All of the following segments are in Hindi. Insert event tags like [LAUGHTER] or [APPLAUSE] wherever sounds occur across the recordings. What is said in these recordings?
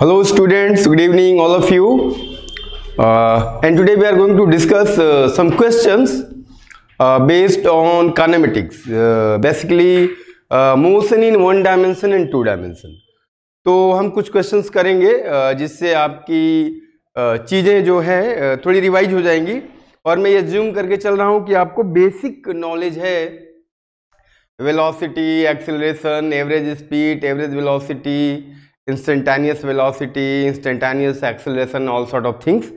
hello students good evening all of you uh, and today we are going to discuss uh, some questions uh, based on kinematics basically motion in one dimension and two dimension तो हम कुछ क्वेश्चंस करेंगे जिससे आपकी चीज़ें जो है थोड़ी रिवाइज हो जाएंगी और मैं ये ज्यूम करके चल रहा हूँ कि आपको बेसिक नॉलेज है velocity acceleration average speed average velocity instantaneous velocity instantaneous acceleration all sort of things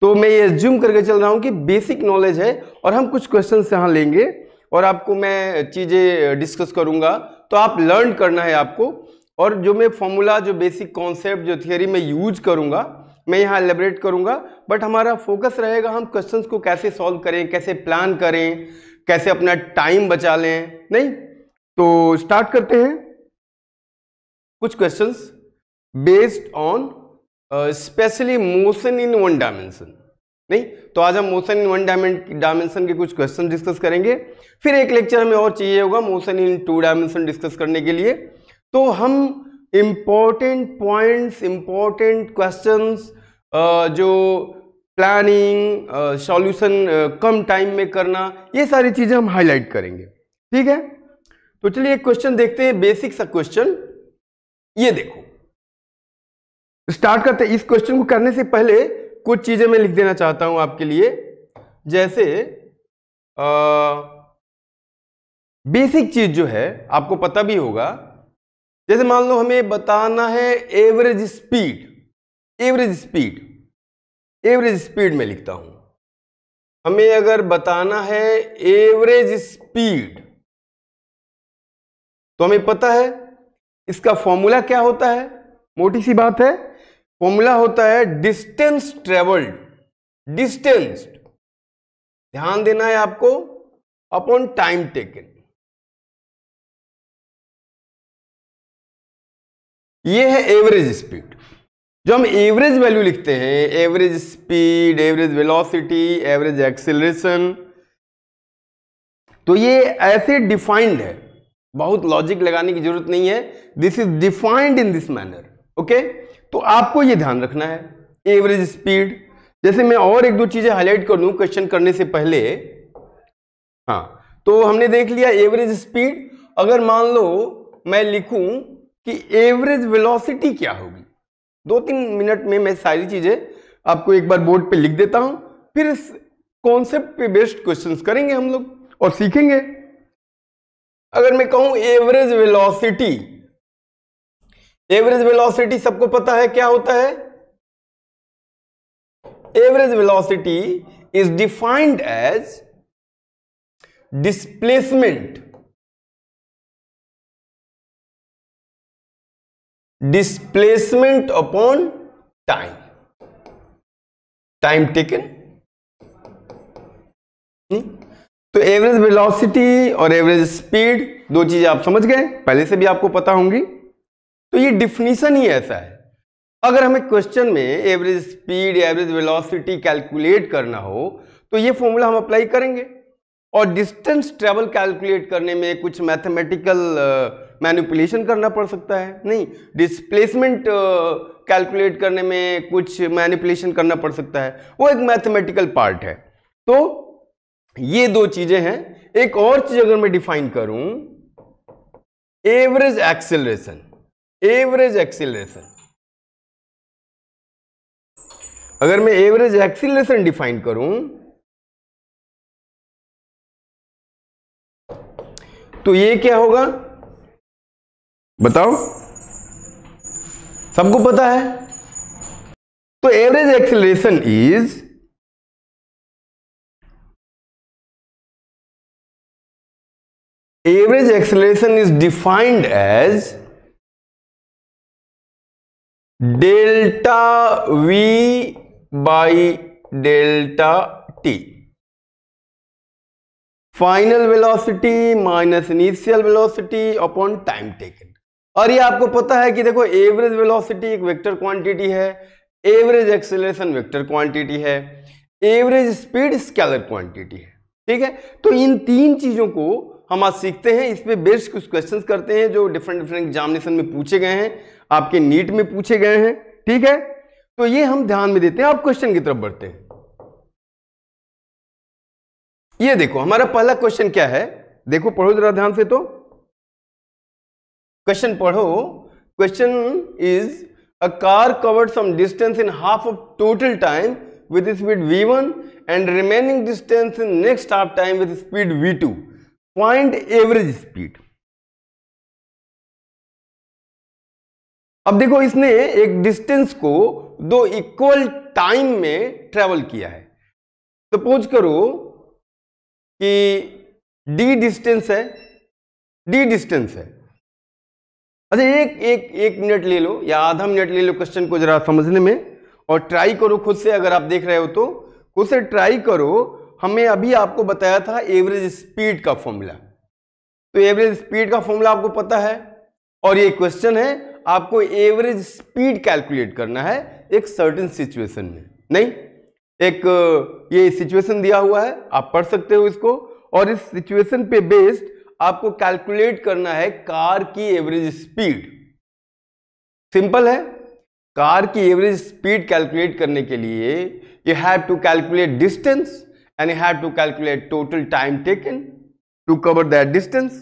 तो मैं ये एज्यूम करके चल रहा हूँ कि बेसिक नॉलेज है और हम कुछ क्वेश्चन यहाँ लेंगे और आपको मैं चीज़ें डिस्कस करूँगा तो आप लर्न करना है आपको और जो मैं फॉर्मूला जो बेसिक कॉन्सेप्ट जो थियोरी में यूज करूँगा मैं यहाँ एलेबरेट करूँगा बट हमारा फोकस रहेगा हम क्वेश्चन को कैसे सॉल्व करें कैसे प्लान करें कैसे अपना टाइम बचा लें नहीं तो स्टार्ट करते हैं कुछ questions based on specially motion in one dimension नहीं तो आज हम मोशन इन वन डायमेंशन के कुछ क्वेश्चन डिस्कस करेंगे फिर एक लेक्चर हमें और चाहिए होगा motion in two dimension discuss करने के लिए तो हम इम्पॉर्टेंट पॉइंट्स इम्पॉर्टेंट क्वेश्चंस जो प्लानिंग सॉल्यूशन uh, uh, कम टाइम में करना ये सारी चीज़ें हम हाईलाइट करेंगे ठीक है तो चलिए एक क्वेश्चन देखते हैं बेसिक सा क्वेश्चन ये देखो स्टार्ट करते इस क्वेश्चन को करने से पहले कुछ चीज़ें मैं लिख देना चाहता हूं आपके लिए जैसे आ, बेसिक चीज़ जो है आपको पता भी होगा जैसे मान लो हमें बताना है average speed average speed average speed में लिखता हूं हमें अगर बताना है एवरेज स्पीड तो हमें पता है इसका फॉर्मूला क्या होता है मोटी सी बात है फॉर्मूला होता है डिस्टेंस ट्रेवल्ड डिस्टेंस ध्यान देना है आपको अपॉन टाइम टेकन ये है एवरेज स्पीड जो हम एवरेज वैल्यू लिखते हैं average speed average velocity average acceleration तो ये ऐसे डिफाइंड है बहुत लॉजिक लगाने की जरूरत नहीं है this is defined in this manner okay तो आपको ये ध्यान रखना है एवरेज स्पीड जैसे मैं और एक दो चीज़ें हाईलाइट कर दूं क्वेश्चन करने से पहले हाँ तो हमने देख लिया एवरेज स्पीड अगर मान लो मैं लिखूं कि एवरेज वेलोसिटी क्या होगी दो तीन मिनट में मैं सारी चीज़ें आपको एक बार बोर्ड पे लिख देता हूं फिर इस कॉन्सेप्ट पे बेस्ड क्वेश्चंस करेंगे हम लोग और सीखेंगे अगर मैं कहूं एवरेज वेलोसिटी एवरेज वेलोसिटी सबको पता है क्या होता है average velocity is defined as displacement displacement upon time time taken तो एवरेज वेलोसिटी और एवरेज स्पीड दो चीजें आप समझ गए पहले से भी आपको पता होंगी तो ये डिफिनीसन ही ऐसा है अगर हमें क्वेश्चन में average speed average velocity calculate करना हो तो ये फॉर्मूला हम अप्लाई करेंगे और डिस्टेंस ट्रेवल कैलकुलेट करने में कुछ मैथमेटिकल मैनिपुलेशन uh, करना पड़ सकता है नहीं डिस्प्लेसमेंट कैलकुलेट uh, करने में कुछ मैनिपुलेशन करना पड़ सकता है वो एक मैथमेटिकल पार्ट है तो ये दो चीज़ें हैं एक और चीज़ अगर मैं डिफाइन करूं एवरेज एक्सेलरेशन एवरेज एक्सीलरेशन अगर मैं एवरेज एक्सीलरेशन डिफाइन करूं तो ये क्या होगा बताओ सबको पता है तो average acceleration is average acceleration is defined as delta V by delta T final velocity minus initial velocity upon time taken और ये आपको पता है कि देखो एवरेज वेलोसिटी एक वेक्टर क्वांटिटी है एवरेज एक्सेलरेशन वेक्टर क्वांटिटी है एवरेज स्पीड स्केलर क्वांटिटी है ठीक है तो इन तीन चीजों को हम आज सीखते हैं इस पर बेस्ट कुछ क्वेश्चन करते हैं जो डिफरेंट डिफरेंट एग्जामिनेशन में पूछे गए हैं आपके नीट में पूछे गए हैं ठीक है तो ये हम ध्यान में देते हैं आप क्वेश्चन की तरफ बढ़ते हैं ये देखो हमारा पहला क्वेश्चन क्या है देखो पढ़ो जरा ध्यान से तो क्वेश्चन पढ़ो question is a car covered some distance in half of total time with speed v1 and remaining distance in next half time with speed v2 point average speed अब देखो इसने एक डिस्टेंस को दो इक्वल टाइम में ट्रेवल किया है सपोज करो कि डी डिस्टेंस है डी डिस्टेंस है अच्छा एक एक एक मिनट ले लो या आधा मिनट ले लो क्वेश्चन को जरा समझने में और ट्राई करो खुद से अगर आप देख रहे हो तो खुद से ट्राई करो हमने अभी आपको बताया था एवरेज स्पीड का फॉर्मूला तो एवरेज स्पीड का फॉर्मूला आपको पता है और ये क्वेश्चन है आपको एवरेज स्पीड कैलकुलेट करना है एक सर्टेन सिचुएशन में नहीं एक ये सिचुएशन दिया हुआ है आप पढ़ सकते हो इसको और इस सिचुएशन पे बेस्ड आपको कैलकुलेट करना है कार की एवरेज स्पीड सिंपल है कार की एवरेज स्पीड कैलकुलेट करने के लिए you have to calculate distance and you have to calculate total time taken to cover that distance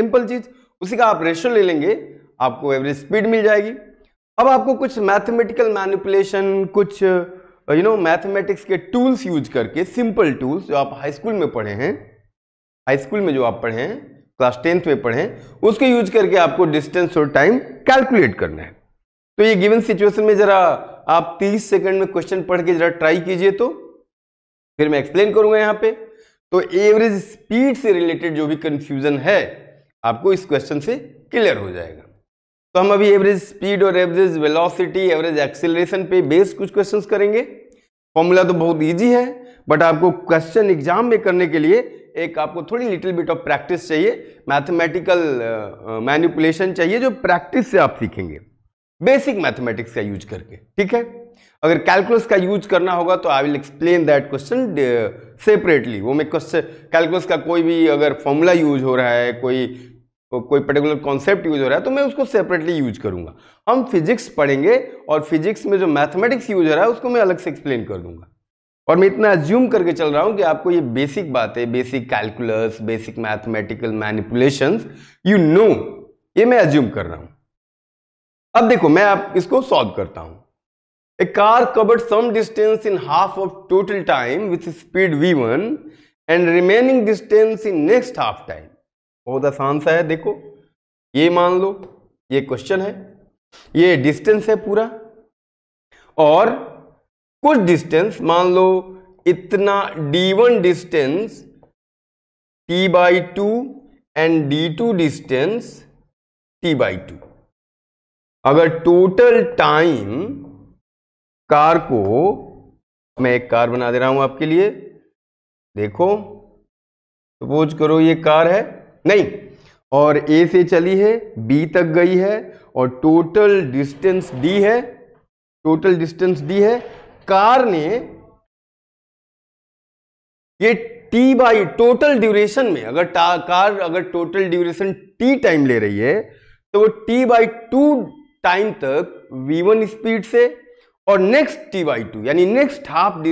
simple चीज उसी का आप रेशो ले लेंगे आपको एवरेज स्पीड मिल जाएगी अब आपको कुछ मैथमेटिकल मैनिपुलेशन कुछ यू नो मैथमेटिक्स के टूल्स यूज करके सिंपल टूल्स जो आप हाई स्कूल में पढ़े हैं हाई स्कूल में जो आप पढ़े हैं क्लास टेंथ में पढ़े हैं उसको यूज करके आपको डिस्टेंस और टाइम कैलकुलेट करना है तो ये गिवन सिचुएशन में जरा आप 30 सेकंड में क्वेश्चन पढ़ के जरा ट्राई कीजिए तो फिर मैं एक्सप्लेन करूंगा यहां पे तो एवरेज स्पीड से रिलेटेड जो भी कंफ्यूजन है आपको इस क्वेश्चन से क्लियर हो जाएगा तो हम अभी एवरेज स्पीड और एवरेज वेलोसिटी एवरेज एक्सेलरेशन पे बेस्ड कुछ क्वेश्चन करेंगे फॉर्मूला तो बहुत ईजी है बट आपको क्वेश्चन एग्जाम में करने के लिए एक आपको थोड़ी लिटिल बिट ऑफ प्रैक्टिस चाहिए मैथमेटिकल मैन्युपुलेशन चाहिए जो प्रैक्टिस से आप सीखेंगे बेसिक मैथमेटिक्स का यूज करके ठीक है अगर कैलकुलस का यूज करना होगा तो I will explain that question separately वो मैं क्वेश्चन कैलकुलस का कोई भी अगर फॉर्मूला यूज हो रहा है कोई कोई पर्टिकुलर कॉन्सेप्ट यूज हो रहा है तो मैं उसको सेपरेटली यूज करूंगा हम फिजिक्स पढ़ेंगे और फिजिक्स में जो मैथमेटिक्स यूज हो रहा है उसको मैं अलग से एक्सप्लेन कर दूंगा और मैं इतना एज्यूम करके चल रहा हूँ कि आपको ये बेसिक बातें basic calculus basic mathematical manipulation you know ये मैं एज्यूम कर रहा हूँ अब देखो मैं आप इसको सॉल्व करता हूँ A car covered some distance in half of total time with speed v1 and remaining distance in next half time. बहुत आसान सा है देखो ये मान लो ये क्वेश्चन है ये डिस्टेंस है पूरा और कुछ डिस्टेंस मान लो इतना d1 distance t by two and d2 distance t by two अगर टोटल टाइम कार को मैं एक कार बना दे रहा हूं आपके लिए देखो सपोज करो ये कार है नहीं और ए से चली है बी तक गई है और टोटल डिस्टेंस डी है टोटल डिस्टेंस डी है कार ने ये टी बाई टोटल ड्यूरेशन में अगर कार अगर टोटल ड्यूरेशन टी टाइम ले रही है तो वो टी बाई टू टाइम तक वी वन स्पीड से और नेक्स्ट टी बाई टू यानी नेक्स्ट हाफ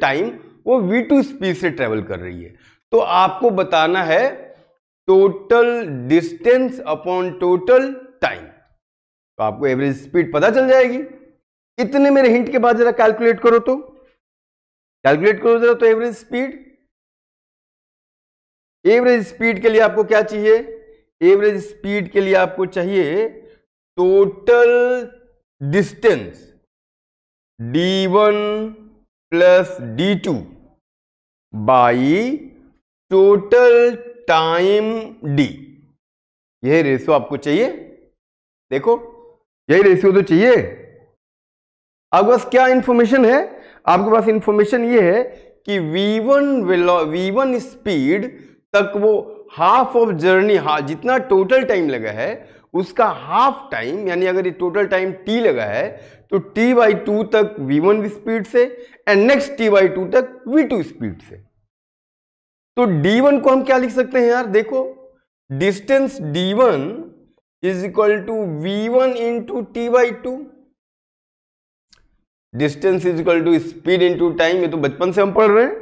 टाइम वो वी टू स्पीड से ट्रेवल कर रही है तो आपको बताना है total distance upon total time तो आपको एवरेज स्पीड पता चल जाएगी इतने मेरे हिंट के बाद जरा कैलकुलेट करो तो कैलकुलेट करो जरा तो एवरेज स्पीड एवरेज स्पीड के लिए आपको क्या चाहिए एवरेज स्पीड के लिए आपको चाहिए total distance D one plus D two by total time D यही रेशियो आपको चाहिए देखो यही रेशियो तो चाहिए आपके पास क्या इंफॉर्मेशन है आपके पास इंफॉर्मेशन ये है कि v1 वन स्पीड तक वो हाफ ऑफ जर्नी जितना टोटल टाइम लगा है उसका हाफ टाइम यानी अगर ये टोटल टाइम टी लगा है तो टी बाई टू तक वी वन स्पीड से and next T by two तक वी टू स्पीड से तो डी वन को हम क्या लिख सकते हैं यार देखो distance D one is equal to V one into T by two distance is equal to speed into time ये तो बचपन से हम पढ़ रहे हैं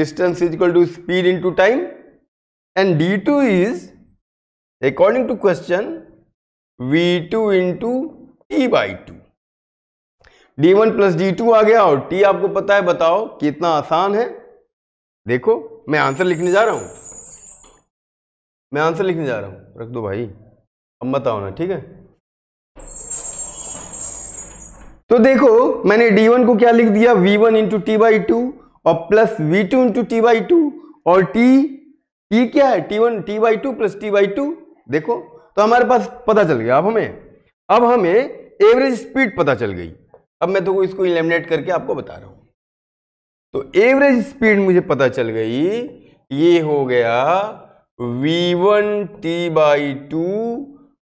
distance is equal to speed into time and D two is according to question V two into T by two D one plus D two आ गया और टी आपको पता है बताओ कितना आसान है देखो मैं आंसर लिखने जा रहा हूं मैं आंसर लिखने जा रहा हूं रख दो भाई अब बताओ ना ठीक है तो देखो मैंने डी वन को क्या लिख दिया V one into T by two और plus V two into T by two और टी टी क्या है T one T by two plus T by two देखो तो हमारे पास पता चल गया अब हमें अब हमें एवरेज स्पीड पता चल गई अब मैं तो इसको इलेमिनेट करके आपको बता रहा हूं तो एवरेज स्पीड मुझे पता चल गई ये हो गया V one T by two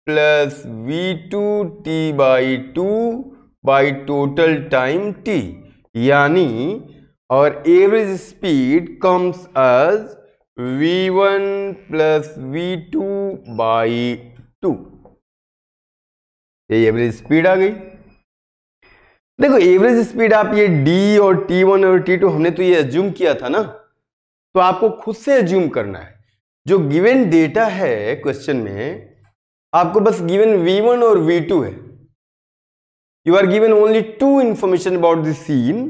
plus V two T by two by total time T यानी और average speed comes as V one plus V two by two ये एवरेज स्पीड आ गई देखो एवरेज स्पीड आप ये डी और टी वन और टी टू हमने तो ये एज्यूम किया था ना तो आपको खुद से एज्यूम करना है जो गिवन डेटा है क्वेश्चन में आपको बस गिवन वी वन और वी टू है you are given only two information about this scene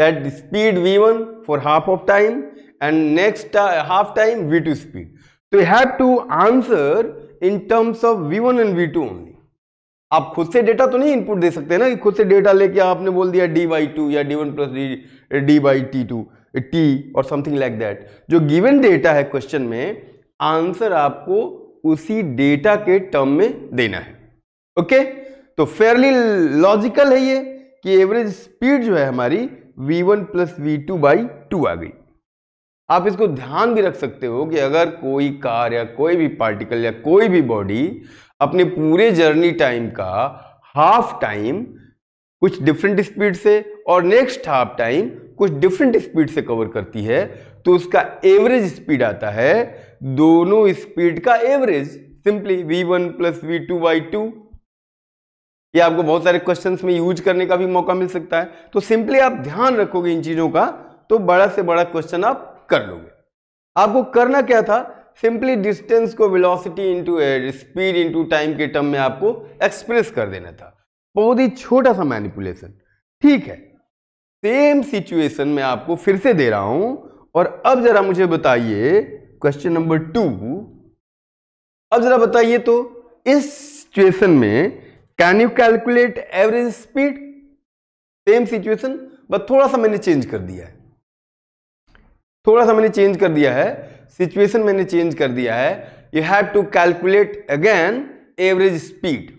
that speed V one for half of time and next half time V two speed तो you have to answer in terms of V one and V two only आप खुद से डेटा तो नहीं इनपुट दे सकते ना कि खुद से डेटा लेके आपने बोल दिया डी बाई टू या D one plus D D by T two T और समथिंग लाइक दैट जो गिवन डेटा है क्वेश्चन में आंसर आपको उसी डेटा के टर्म में देना है ओके तो फेयरली लॉजिकल है ये कि एवरेज स्पीड जो है हमारी V one plus V two by two आ गई आप इसको ध्यान भी रख सकते हो कि अगर कोई कार या कोई भी पार्टिकल या कोई भी बॉडी अपने पूरे जर्नी टाइम का हाफ टाइम कुछ डिफरेंट स्पीड से और नेक्स्ट हाफ टाइम कुछ डिफरेंट स्पीड से कवर करती है तो उसका एवरेज स्पीड आता है दोनों स्पीड का average simply V one plus V two by two ये आपको बहुत सारे क्वेश्चंस में यूज करने का भी मौका मिल सकता है तो सिंपली आप ध्यान रखोगे इन चीजों का तो बड़ा से बड़ा क्वेश्चन आप कर लोगे आपको करना क्या था सिंपली डिस्टेंस को velocity into air speed into time के टर्म में आपको एक्सप्रेस कर देना था बहुत ही छोटा सा मैनिपुलेशन ठीक है सेम सिचुएशन में आपको फिर से दे रहा हूं और अब जरा मुझे बताइए क्वेश्चन नंबर टू अब जरा बताइए तो इस सिचुएशन में can you calculate average speed same situation but थोड़ा सा मैंने चेंज कर दिया है थोड़ा सा मैंने चेंज कर दिया है सिचुएशन मैंने चेंज कर दिया है you have to calculate again average speed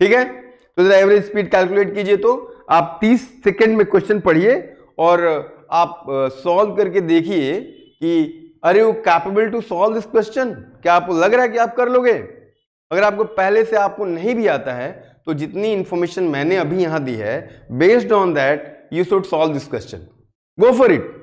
ठीक है तो जरा एवरेज स्पीड कैलकुलेट कीजिए तो आप 30 सेकेंड में क्वेश्चन पढ़िए और आप सॉल्व करके देखिए कि अरे you capable to solve this question क्या आपको लग रहा है कि आप कर लोगे अगर आपको पहले से आपको नहीं भी आता है तो जितनी इंफॉर्मेशन मैंने अभी यहां दी है based on that you should solve this question go for it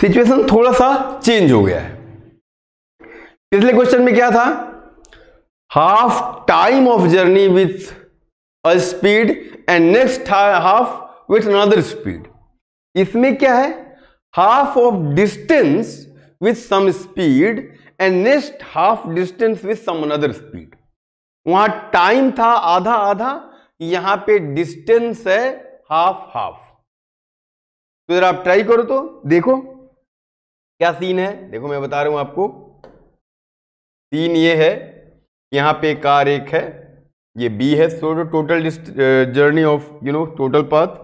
situation थोड़ा सा चेंज हो गया है पिछले क्वेश्चन में क्या था half time of journey with a speed and next half with another speed इसमें क्या है half of distance with some speed and next half distance with some another speed वहां टाइम था आधा आधा यहां पे डिस्टेंस है हाफ हाफ तो जरा आप ट्राई करो तो देखो क्या सीन है देखो मैं बता रहा हूं आपको सीन ये है यहाँ पे कार एक है ये बी है सो तो total journey of you know total path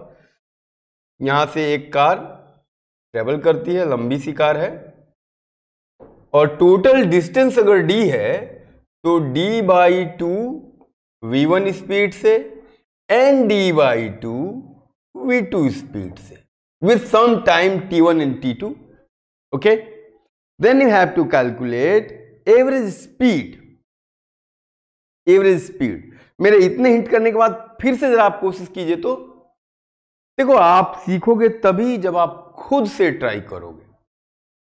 यहाँ से एक कार ट्रेवल करती है लंबी सी कार है और टोटल डिस्टेंस अगर डी है तो D by two V one speed से and D by two V two speed से with some time T one and T two okay then you have to calculate average speed average speed मेरे इतने हिंट करने के बाद फिर से जरा आप कोशिश कीजिए तो देखो आप सीखोगे तभी जब आप खुद से ट्राई करोगे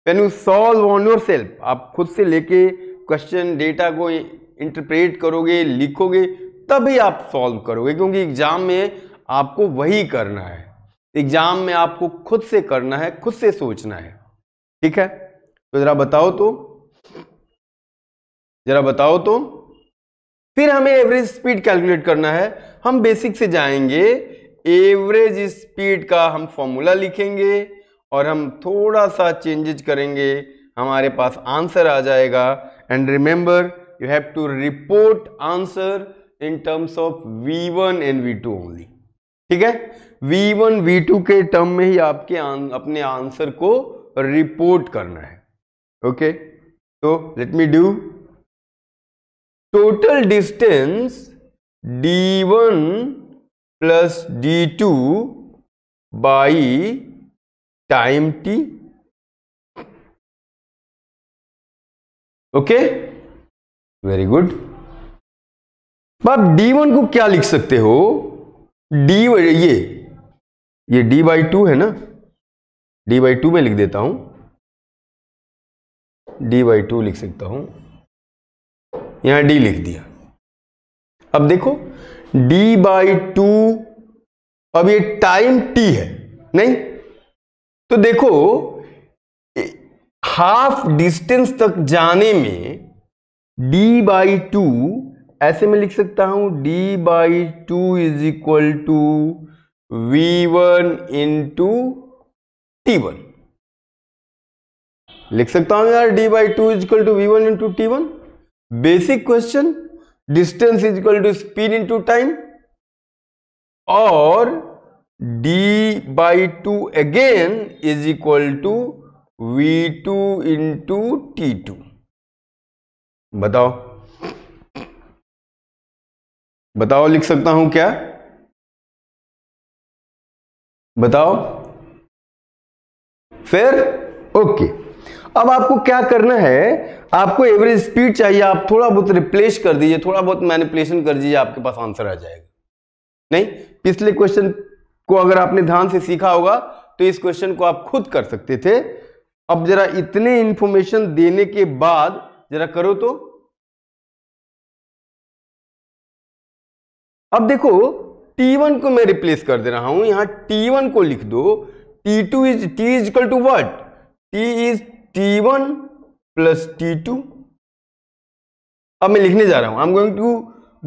when you solve on yourself आप खुद से लेके क्वेश्चन डेटा को इंटरप्रेट करोगे लिखोगे तभी आप सॉल्व करोगे क्योंकि एग्जाम में आपको वही करना है एग्जाम में आपको खुद से करना है खुद से सोचना है ठीक है तो जरा बताओ तो जरा बताओ तो फिर हमें एवरेज स्पीड कैलकुलेट करना है हम बेसिक से जाएंगे एवरेज स्पीड का हम फॉर्मूला लिखेंगे और हम थोड़ा सा चेंजेज करेंगे हमारे पास आंसर आ जाएगा and remember you have to report answer in terms of V one and V two only ठीक है वी वन वी टू के टर्म में ही आपके आन, अपने आंसर को रिपोर्ट करना है ओके तो let me do total distance D one plus D two by time T okay very good आप डी वन को क्या लिख सकते हो डी ये ये डी बाई टू है ना डी बाई टू में लिख देता हूं डी बाई टू लिख सकता हूं यहां डी लिख दिया अब देखो डी बाई टू अब ये टाइम टी है नहीं तो देखो हाफ डिस्टेंस तक जाने में डी बाई टू ऐसे में लिख सकता हूं D by two is equal to V one into T one लिख सकता हूं यार D by two is equal to V one into T one basic question distance is equal to speed into time और D by two again is equal to V two into T two बताओ बताओ लिख सकता हूं क्या बताओ फिर ओके अब आपको क्या करना है आपको एवरेज स्पीड चाहिए आप थोड़ा बहुत रिप्लेस कर दीजिए थोड़ा बहुत मैनिपुलेशन कर दीजिए आपके पास आंसर आ जाएगा नहीं पिछले क्वेश्चन को अगर आपने ध्यान से सीखा होगा तो इस क्वेश्चन को आप खुद कर सकते थे अब जरा इतने इंफॉर्मेशन देने के बाद जरा करो तो अब देखो T1 को मैं रिप्लेस कर दे रहा हूं यहां T1 को लिख दो T two is T is equal to what T is T one plus T two अब मैं लिखने जा रहा हूं I am going to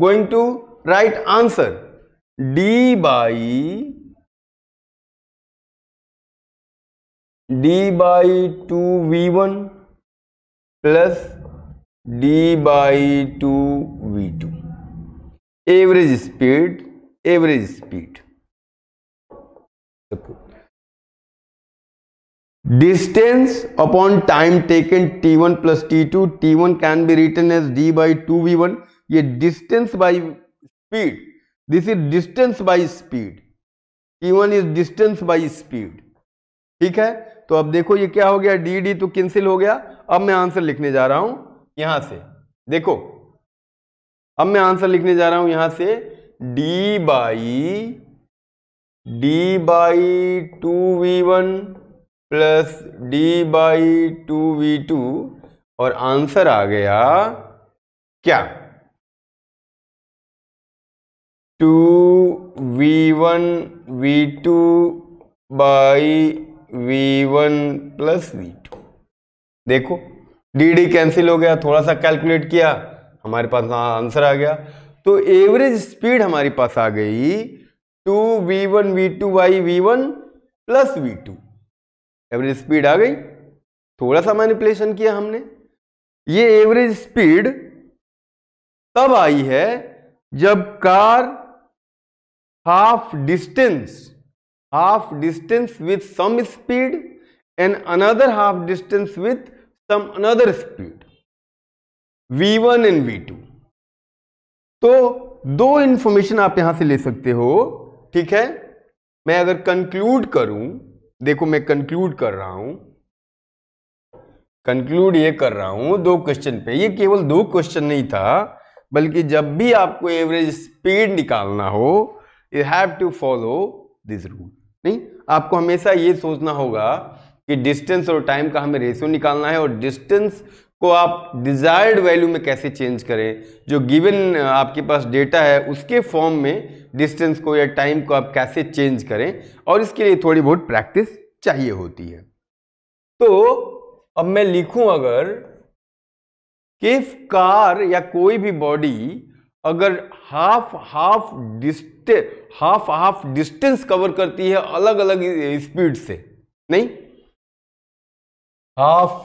going to write answer D by D by two V one plus D by two V two average speed average speed distance upon time taken T one plus T two T one can be written as D by two V one ये distance by speed this is distance by speed T one is distance by speed ठीक है तो अब देखो ये क्या हो गया डी डी तो कैंसिल हो गया अब मैं आंसर लिखने जा रहा हूं यहां से देखो अब मैं आंसर लिखने जा रहा हूं यहां से D by D by two V one plus D by two V two और आंसर आ गया क्या two V one V two by V one plus V two देखो डी डी कैंसिल हो गया थोड़ा सा कैलकुलेट किया हमारे पास आंसर आ गया तो एवरेज स्पीड हमारे पास आ गई two V one V two by V one plus V two average speed आ गई थोड़ा सा मैनिपुलेशन किया हमने ये एवरेज स्पीड तब आई है जब car half distance half distance with some speed and another half distance with some another speed v1 and V तो दो इंफॉर्मेशन आप यहां से ले सकते हो ठीक है मैं अगर कंक्लूड करूं देखो मैं कंक्लूड कर रहा हूं कंक्लूड ये कर रहा हूं दो क्वेश्चन पे ये केवल दो क्वेश्चन नहीं था बल्कि जब भी आपको एवरेज स्पीड निकालना हो you have to follow this rule नहीं आपको हमेशा ये सोचना होगा कि डिस्टेंस और टाइम का हमें रेशियो निकालना है और डिस्टेंस को आप डिजायर्ड वैल्यू में कैसे चेंज करें जो गिवन आपके पास डेटा है उसके फॉर्म में डिस्टेंस को या टाइम को आप कैसे चेंज करें और इसके लिए थोड़ी बहुत प्रैक्टिस चाहिए होती है तो अब मैं लिखूं अगर कि कार या कोई भी बॉडी अगर half half distance half half distance cover करती है अलग अलग स्पीड से नहीं half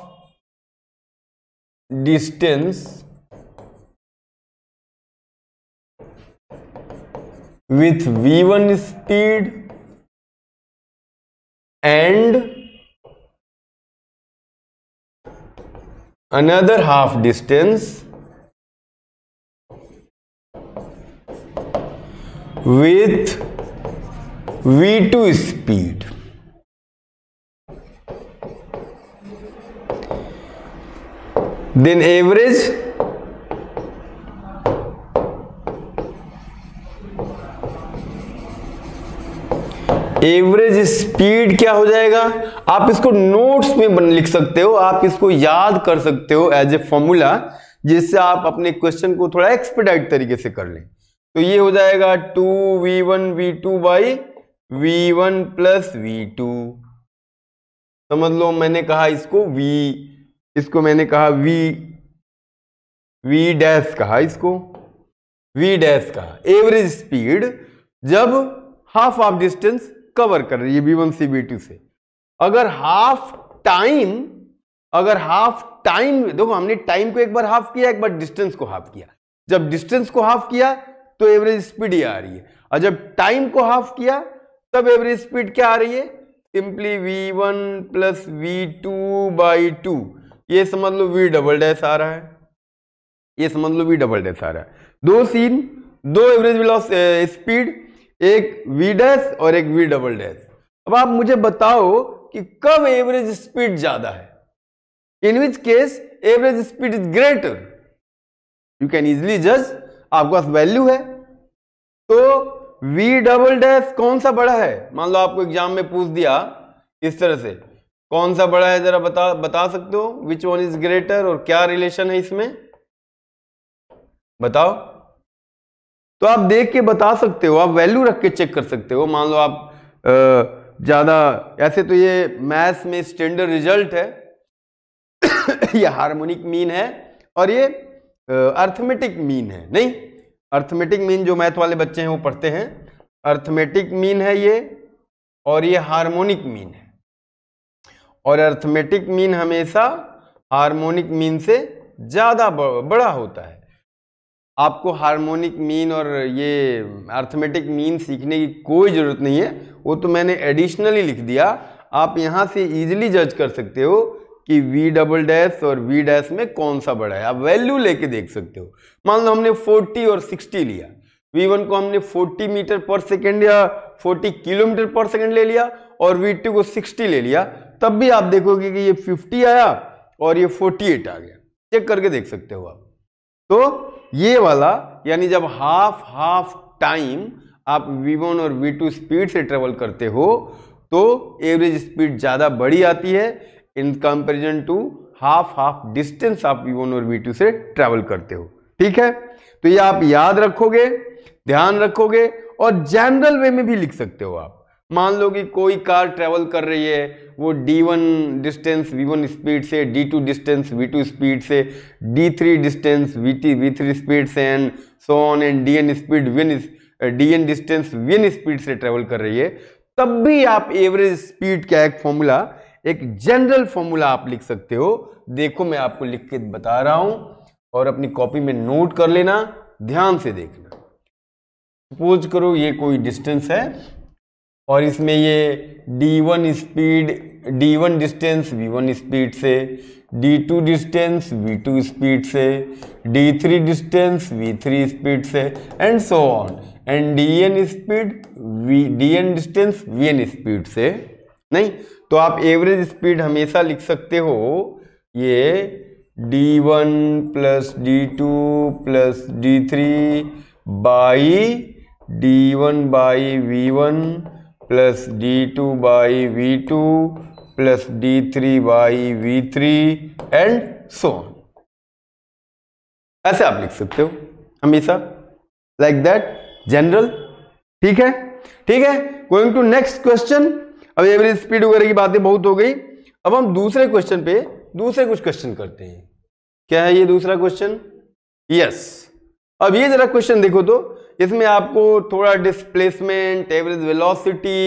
distance with v1 speed and another half distance with v2 speed then average average speed क्या हो जाएगा आप इसको नोट्स में लिख सकते हो आप इसको याद कर सकते हो एज ए फॉर्मूला जिससे आप अपने क्वेश्चन को थोड़ा एक्सपर्टाइट तरीके से कर लें तो ये हो जाएगा two V one V two by V one plus V two समझ लो मैंने कहा इसको v इसको मैंने कहा v v डैश कहा इसको v डैश कहा एवरेज स्पीड जब हाफ ऑफ डिस्टेंस कवर कर रही है बी वन सी बी टू से अगर हाफ टाइम अगर हाफ टाइम देखो हमने टाइम को एक बार हाफ किया एक बार डिस्टेंस को हाफ किया जब डिस्टेंस को हाफ किया तो एवरेज स्पीड ये आ रही है और जब टाइम को हाफ किया तब एवरेज स्पीड क्या आ रही है simply V one plus V two by two ये समझ लो v डबल डैश आ रहा है ये समझ लो वी डबल डैश आ रहा है दो सीन दो एवरेज स्पीड एक वी डैश और एक वी डबल डैश अब आप मुझे बताओ कि कब एवरेज स्पीड ज्यादा है in which case average speed is greater you can easily जज आपके पास वैल्यू है तो वी डबल डैश कौन सा बड़ा है मान लो आपको एग्जाम में पूछ दिया इस तरह से कौन सा बड़ा है जरा बता बता सकते हो विच वन इज ग्रेटर और क्या रिलेशन है इसमें बताओ तो आप देख के बता सकते हो आप वैल्यू रख के चेक कर सकते हो मान लो आप ज़्यादा ऐसे तो ये मैथ्स में स्टैंडर्ड रिजल्ट है [COUGHS] ये हार्मोनिक मीन है और ये अर्थमेटिक मीन है नहीं अर्थमेटिक मीन जो मैथ वाले बच्चे हैं वो पढ़ते हैं अर्थमेटिक मीन है ये और ये हार्मोनिक मीन है और अर्थमेटिक मीन हमेशा हार्मोनिक मीन से ज़्यादा बड़ा होता है आपको हार्मोनिक मीन और ये अर्थमेटिक मीन सीखने की कोई ज़रूरत नहीं है वो तो मैंने एडिशनली लिख दिया आप यहाँ से ईजिली जज कर सकते हो कि v डबल डैश और v डैश में कौन सा बड़ा है आप वैल्यू लेके देख सकते हो मान लो हमने 40 और 60 लिया v1 को हमने 40 मीटर पर सेकेंड या 40 किलोमीटर पर सेकेंड ले लिया और v2 को 60 ले लिया तब भी आप देखोगे कि ये 50 आया और ये 48 आ गया चेक करके देख सकते हो आप तो ये वाला यानी जब हाफ हाफ टाइम आप V1 और V2 स्पीड से ट्रेवल करते हो तो एवरेज स्पीड ज़्यादा बड़ी आती है in comparison to half half distance आप V1 और V2 से ट्रेवल करते हो ठीक है तो ये आप याद रखोगे ध्यान रखोगे और जनरल वे में भी लिख सकते हो आप मान लो कि कोई कार ट्रेवल कर रही है वो d1 डिस्टेंस v1 स्पीड से d2 डिस्टेंस v2 स्पीड से d3 distance vt v3 speed से and so on and dn speed D dn distance विन स्पीड से ट्रेवल कर रही है तब भी आप एवरेज स्पीड का एक फॉर्मूला एक जनरल फॉर्मूला आप लिख सकते हो देखो मैं आपको लिख के बता रहा हूं और अपनी कॉपी में नोट कर लेना ध्यान से देखना सपोज करो ये कोई डिस्टेंस है और इसमें ये d1 speed d1 distance v1 speed से d2 डिस्टेंस v2 स्पीड से d3 डिस्टेंस v3 स्पीड से and so on and dn speed v dn distance vn speed से नहीं तो आप एवरेज स्पीड हमेशा लिख सकते हो ये d1 one plus D two plus D three by D one by V one plus D two by V two plus D three by V three and so on ऐसे आप लिख सकते हो हमेशा लाइक दैट जनरल ठीक है ठीक है गोइंग टू नेक्स्ट क्वेश्चन अब एवरेज स्पीड वगैरह की बातें बहुत हो गई अब हम दूसरे क्वेश्चन पे दूसरे कुछ क्वेश्चन करते हैं क्या है ये दूसरा क्वेश्चन यस yes. अब ये जरा क्वेश्चन देखो तो इसमें आपको थोड़ा displacement average velocity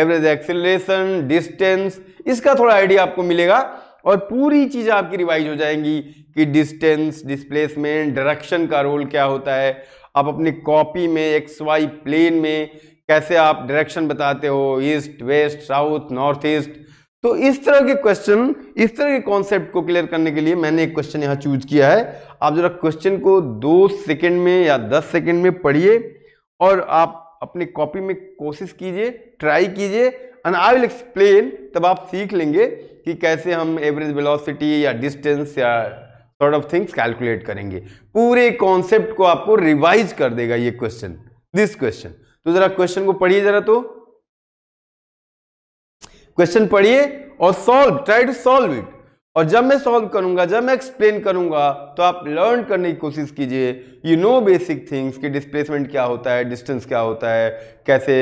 average acceleration distance इसका थोड़ा आइडिया आपको मिलेगा और पूरी चीज़ आपकी रिवाइज हो जाएंगी कि डिस्टेंस डिस्प्लेसमेंट डायरेक्शन का रोल क्या होता है आप अपनी कॉपी में एक्स वाई प्लेन में कैसे आप डायरेक्शन बताते हो east west south north east तो इस तरह के क्वेश्चन इस तरह के कॉन्सेप्ट को क्लियर करने के लिए मैंने एक क्वेश्चन यहाँ चूज किया है आप जरा क्वेश्चन को दो सेकेंड में या दस सेकेंड में पढ़िए और आप अपनी कॉपी में कोशिश कीजिए ट्राई कीजिए एंड आई विल एक्सप्लेन तब आप सीख लेंगे कि कैसे हम एवरेज वेलोसिटी या डिस्टेंस या सॉर्ट ऑफ थिंग्स कैलकुलेट करेंगे पूरे कॉन्सेप्ट को आपको रिवाइज कर देगा ये क्वेश्चन दिस क्वेश्चन तो जरा क्वेश्चन को पढ़िए जरा तो क्वेश्चन पढ़िए और solve try to solve it और जब मैं सॉल्व करूंगा जब मैं एक्सप्लेन करूंगा तो आप लर्न करने की कोशिश कीजिए यू नो बेसिक थिंग्स कि डिस्प्लेसमेंट क्या होता है डिस्टेंस क्या होता है कैसे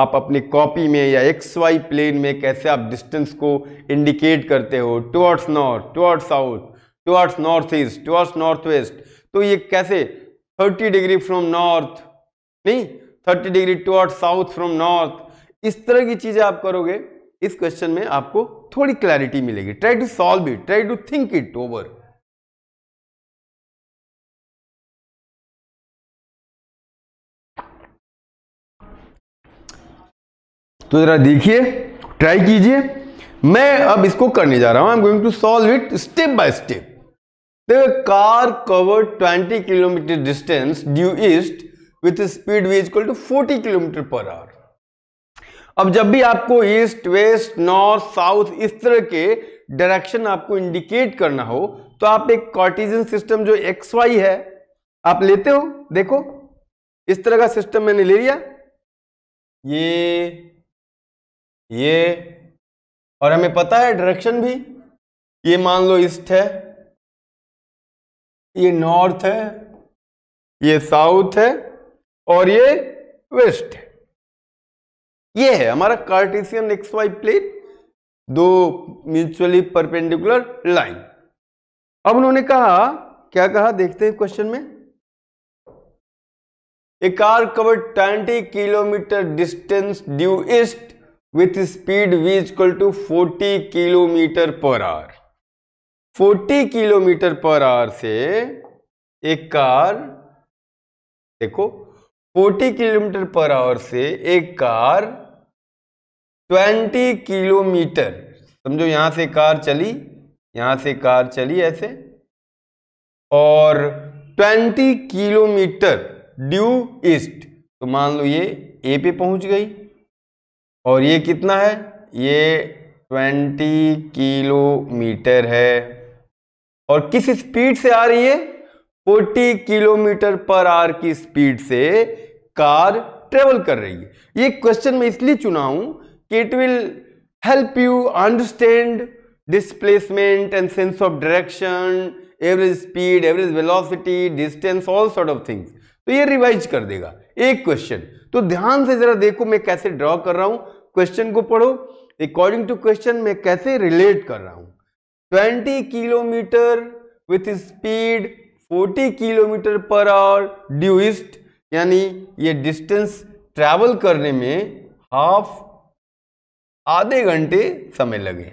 आप अपनी कॉपी में या एक्स वाई प्लेन में कैसे आप डिस्टेंस को इंडिकेट करते हो towards north towards south towards north east towards north west तो ये कैसे थर्टी डिग्री फ्रॉम नॉर्थ नहीं thirty degree towards south from north इस तरह की चीजें आप करोगे इस क्वेश्चन में आपको थोड़ी क्लैरिटी मिलेगी try to solve it try to think it over तो जरा देखिए ट्राई कीजिए मैं अब इसको करने जा रहा हूं I am going to solve it step by step car cover covered 20 kilometre distance due east with speed V is equal to 40 kilometre per hour अब जब भी आपको ईस्ट वेस्ट नॉर्थ साउथ इस तरह के डायरेक्शन आपको इंडिकेट करना हो तो आप एक कॉर्टिजन सिस्टम जो एक्स वाई है आप लेते हो देखो इस तरह का सिस्टम मैंने ले लिया ये ये और हमें पता है डायरेक्शन भी ये मान लो ईस्ट है ये नॉर्थ है ये साउथ है और ये वेस्ट है ये है हमारा कार्टेशियन एक्स वाई प्लेन दो म्यूचुअली परपेंडिकुलर लाइन अब उन्होंने कहा क्या कहा देखते हैं क्वेश्चन में a car cover twenty kilometre distance due east with speed V is equal to forty kilometre per hour forty kilometre per hour से एक कार देखो 40 किलोमीटर पर आवर से एक कार ट्वेंटी किलोमीटर समझो यहां से कार चली यहां से कार चली ऐसे और ट्वेंटी किलोमीटर ड्यू ईस्ट तो मान लो ये ए पे पहुंच गई और ये कितना है ये ट्वेंटी किलोमीटर है और किस स्पीड से आ रही है फोर्टी किलोमीटर पर आर की स्पीड से कार ट्रेवल कर रही है ये क्वेश्चन मैं इसलिए चुना हूं it will help you understand displacement and sense of direction average speed average velocity distance all sort of things तो ये रिवाइज कर देगा एक क्वेश्चन तो ध्यान से जरा देखो मैं कैसे ड्रॉ कर रहा हूं क्वेश्चन को पढ़ो अकॉर्डिंग टू क्वेश्चन मैं कैसे रिलेट कर रहा हूं 20 kilometre with speed 40 kilometre per hour due east यानी ये डिस्टेंस ट्रेवल करने में हाफ आधे घंटे समय लगे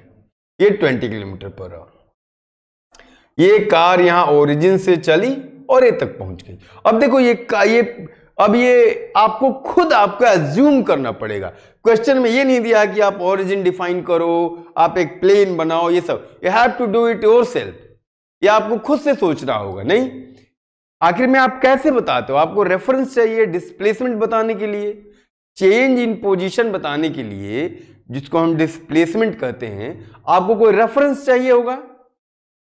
ये 20 किलोमीटर पर आवर ये कार यहां ओरिजिन से चली और ये तक पहुंच गई अब देखो ये का ये अब ये आपको खुद आपका एज्यूम करना पड़ेगा क्वेश्चन में ये नहीं दिया कि आप ओरिजिन डिफाइन करो आप एक प्लेन बनाओ ये सब you have to do it yourself ये आपको खुद से सोचना होगा नहीं आखिर में आप कैसे बताते हो आपको रेफरेंस चाहिए डिस्प्लेसमेंट बताने के लिए चेंज इन पोजीशन बताने के लिए जिसको हम डिस्प्लेसमेंट कहते हैं आपको कोई रेफरेंस चाहिए होगा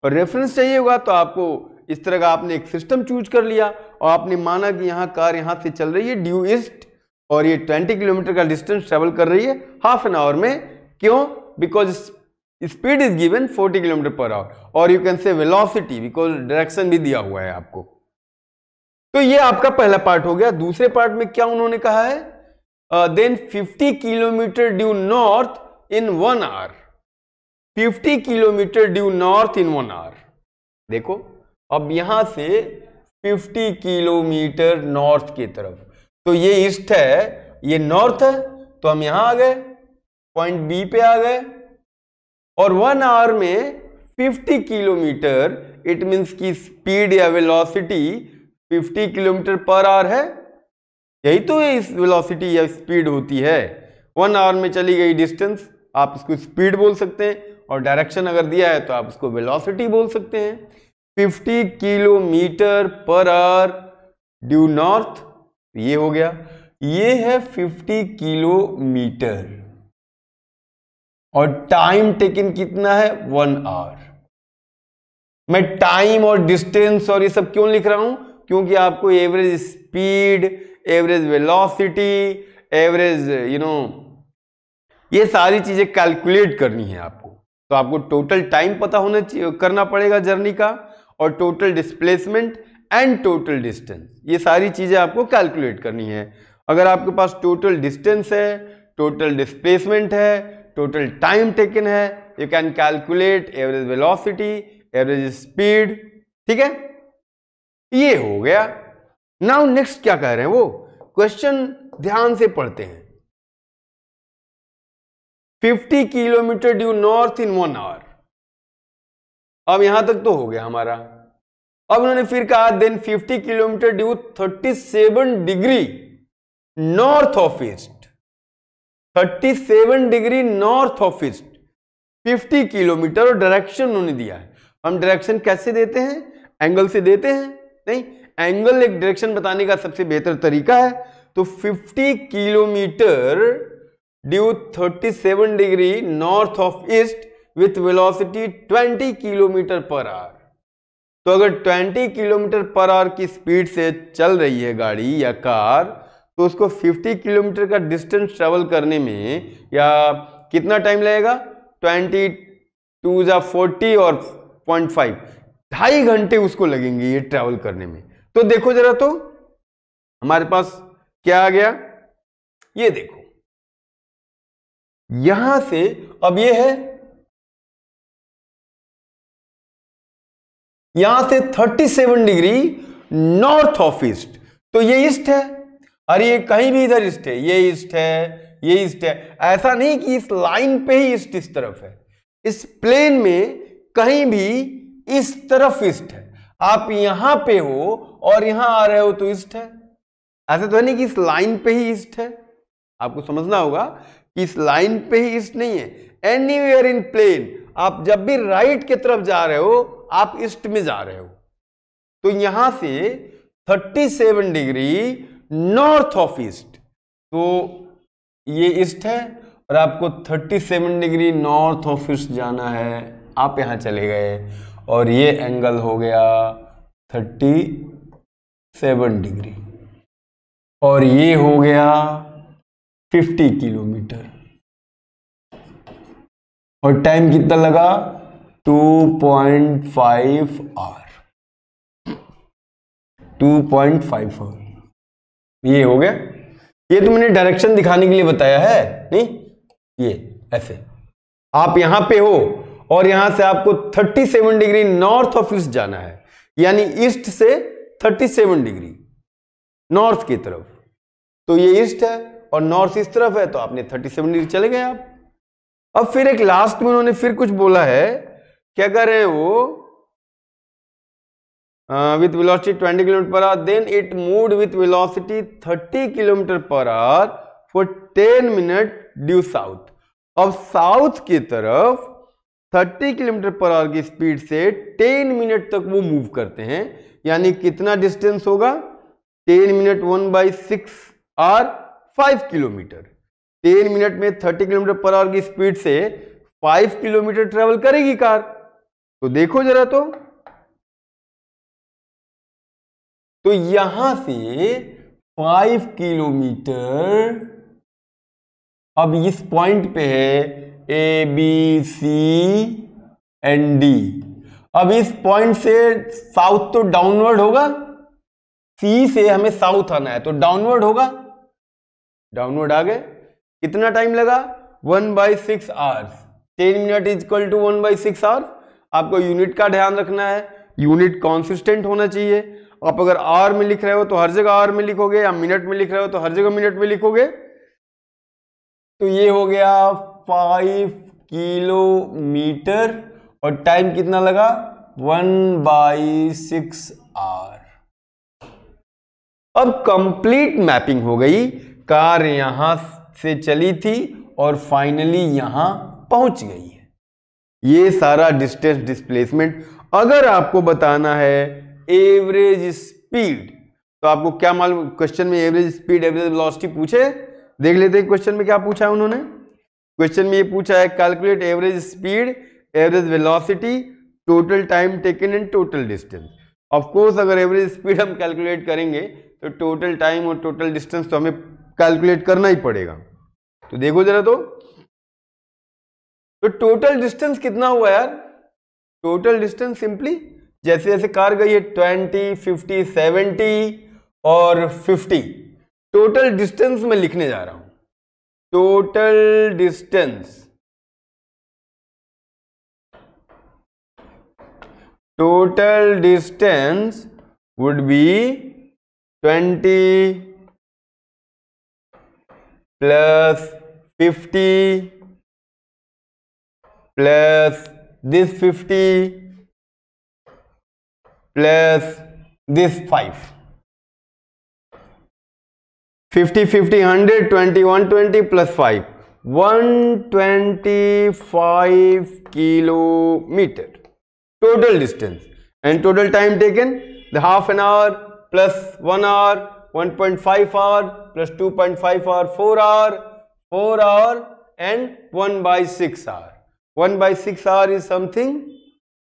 और रेफरेंस चाहिए होगा तो आपको इस तरह का आपने एक सिस्टम चूज कर लिया और आपने माना कि यहां कार यहां से चल रही है ड्यू ईस्ट और ये 20 किलोमीटर का डिस्टेंस ट्रेवल कर रही है हाफ एन आवर में क्यों because speed is given 40 kilometre per hour और you can say velocity because direction भी दिया हुआ है आपको तो ये आपका पहला पार्ट हो गया दूसरे पार्ट में क्या उन्होंने कहा है then fifty 50 due north in one one fifty 50 kilometre due north in one hour देखो अब यहां से 50 किलोमीटर नॉर्थ की तरफ तो ये ईस्ट है ये नॉर्थ है तो हम यहां आ गए पॉइंट बी पे आ गए और वन आवर में 50 किलोमीटर इट मीन्स की स्पीड या वेलोसिटी 50 किलोमीटर पर आवर है यही तो ये इस वेलोसिटी या स्पीड होती है वन आवर में चली गई डिस्टेंस आप इसको स्पीड बोल सकते हैं और डायरेक्शन अगर दिया है तो आप उसको वेलोसिटी बोल सकते हैं 50 kilometre per hour due north ये हो गया ये है 50 किलोमीटर और टाइम टेकन कितना है वन आवर मैं टाइम और डिस्टेंस और ये सब क्यों लिख रहा हूं क्योंकि आपको average speed average velocity average you know ये सारी चीज़ें कैलकुलेट करनी है आपको तो आपको टोटल टाइम पता होना करना पड़ेगा जर्नी का और total displacement and total distance ये सारी चीज़ें आपको कैलकुलेट करनी है अगर आपके पास टोटल डिस्टेंस है टोटल डिस्प्लेसमेंट है टोटल टाइम टेकन है you can calculate average velocity average speed ठीक है ये हो गया नाउ नेक्स्ट क्या कह रहे हैं वो क्वेश्चन ध्यान से पढ़ते हैं 50 kilometre due north in one hour अब यहां तक तो हो गया हमारा अब उन्होंने फिर कहा then 50 kilometre due 37 degree north of east 37 degree north of east 50 kilometre और डायरेक्शन उन्होंने दिया है हम डायरेक्शन कैसे देते हैं एंगल से देते हैं नहीं एंगल एक डायरेक्शन बताने का सबसे बेहतर तरीका है तो 50 kilometre due 37 degree north of east with velocity 20 kilometre per hour तो अगर 20 किलोमीटर पर आवर की स्पीड से चल रही है गाड़ी या कार तो उसको 50 किलोमीटर का डिस्टेंस ट्रेवल करने में या कितना टाइम लगेगा 20 टू जा 40 और 0.5 ढाई घंटे उसको लगेंगे ये ट्रैवल करने में तो देखो जरा तो हमारे पास क्या आ गया ये देखो यहां से अब ये है यहां से 37 डिग्री नॉर्थ ऑफ ईस्ट तो ये ईस्ट है और ये कहीं भी इधर ईस्ट है ये ईस्ट है ये ईस्ट है ऐसा नहीं कि इस लाइन पे ही ईस्ट इस तरफ है इस प्लेन में कहीं भी इस तरफ ईस्ट है आप यहां पे हो और यहां आ रहे हो तो ईस्ट है ऐसा तो है नहीं कि इस लाइन पे ही ईस्ट है आपको समझना होगा कि इस लाइन पे ही ईस्ट नहीं है एनी इन प्लेन आप जब भी राइट की तरफ जा रहे हो आप ईस्ट में जा रहे हो तो यहां से 37 डिग्री नॉर्थ ऑफ ईस्ट तो ये ईस्ट है और आपको 37 डिग्री नॉर्थ ऑफ ईस्ट जाना है आप यहां चले गए और ये एंगल हो गया थर्टी सेवन डिग्री और ये हो गया फिफ्टी किलोमीटर और टाइम कितना लगा two point five hour two point five hour ये हो गया ये तो मैंने डायरेक्शन दिखाने के लिए बताया है नहीं ये ऐसे आप यहां पे हो और यहां से आपको 37 डिग्री नॉर्थ ऑफ ईस्ट जाना है यानी ईस्ट से 37 डिग्री नॉर्थ की तरफ तो ये ईस्ट है और नॉर्थ इस तरफ है तो आपने 37 डिग्री चले गए आप अब फिर एक लास्ट में उन्होंने फिर कुछ बोला है क्या कह रहे हैं वो with velocity 20 kilometre per hour then it move with velocity 30 kilometre per hour for 10 minute due south अब साउथ की तरफ 30 किलोमीटर पर आवर की स्पीड से 10 मिनट तक वो मूव करते हैं यानी कितना डिस्टेंस होगा 10 minute one by six hour 5 kilometre 10 minute में 30 किलोमीटर पर आवर की स्पीड से 5 किलोमीटर ट्रेवल करेगी कार तो देखो जरा तो तो यहां से 5 किलोमीटर अब इस पॉइंट पे है A B C and D अब इस पॉइंट से साउथ तो डाउनवर्ड होगा सी से हमें साउथ आना है तो डाउनवर्ड होगा डाउनवर्ड आ गए कितना टाइम लगा one by six hours ten minute is equal to one by six hours आपको यूनिट का ध्यान रखना है यूनिट कॉन्सिस्टेंट होना चाहिए आप अगर आवर में लिख रहे हो तो हर जगह आवर में लिखोगे या मिनट में लिख रहे हो तो हर जगह मिनट में लिखोगे तो ये हो गया फाइव किलोमीटर और टाइम कितना लगा वन बाई सिक्स आर अब कंप्लीट मैपिंग हो गई कार यहां से चली थी और फाइनली यहां पहुंच गई है ये सारा डिस्टेंस डिस्प्लेसमेंट अगर आपको बताना है एवरेज स्पीड तो आपको क्या मालूम क्वेश्चन में एवरेज स्पीड एवरेज वेलोसिटी पूछे देख लेते हैं क्वेश्चन में क्या पूछा है उन्होंने क्वेश्चन में ये पूछा है calculate average speed average velocity total time taken and total distance of course अगर एवरेज स्पीड हम कैलकुलेट करेंगे तो टोटल टाइम और टोटल डिस्टेंस तो हमें कैलकुलेट करना ही पड़ेगा तो देखो जरा तो तो टोटल डिस्टेंस कितना हुआ यार टोटल डिस्टेंस सिंपली जैसे जैसे कार गई है ट्वेंटी फिफ्टी सेवेंटी और फिफ्टी टोटल डिस्टेंस मैं लिखने जा रहा हूं total distance total distance would be 20 plus 50 plus this 50 plus this 5 fifty fifty hundred twenty one twenty plus five one twenty five kilometre total distance and total time taken the half an hour plus one hour one point five hour plus two point five hour four hour four hour and one by six hour one by six hour is something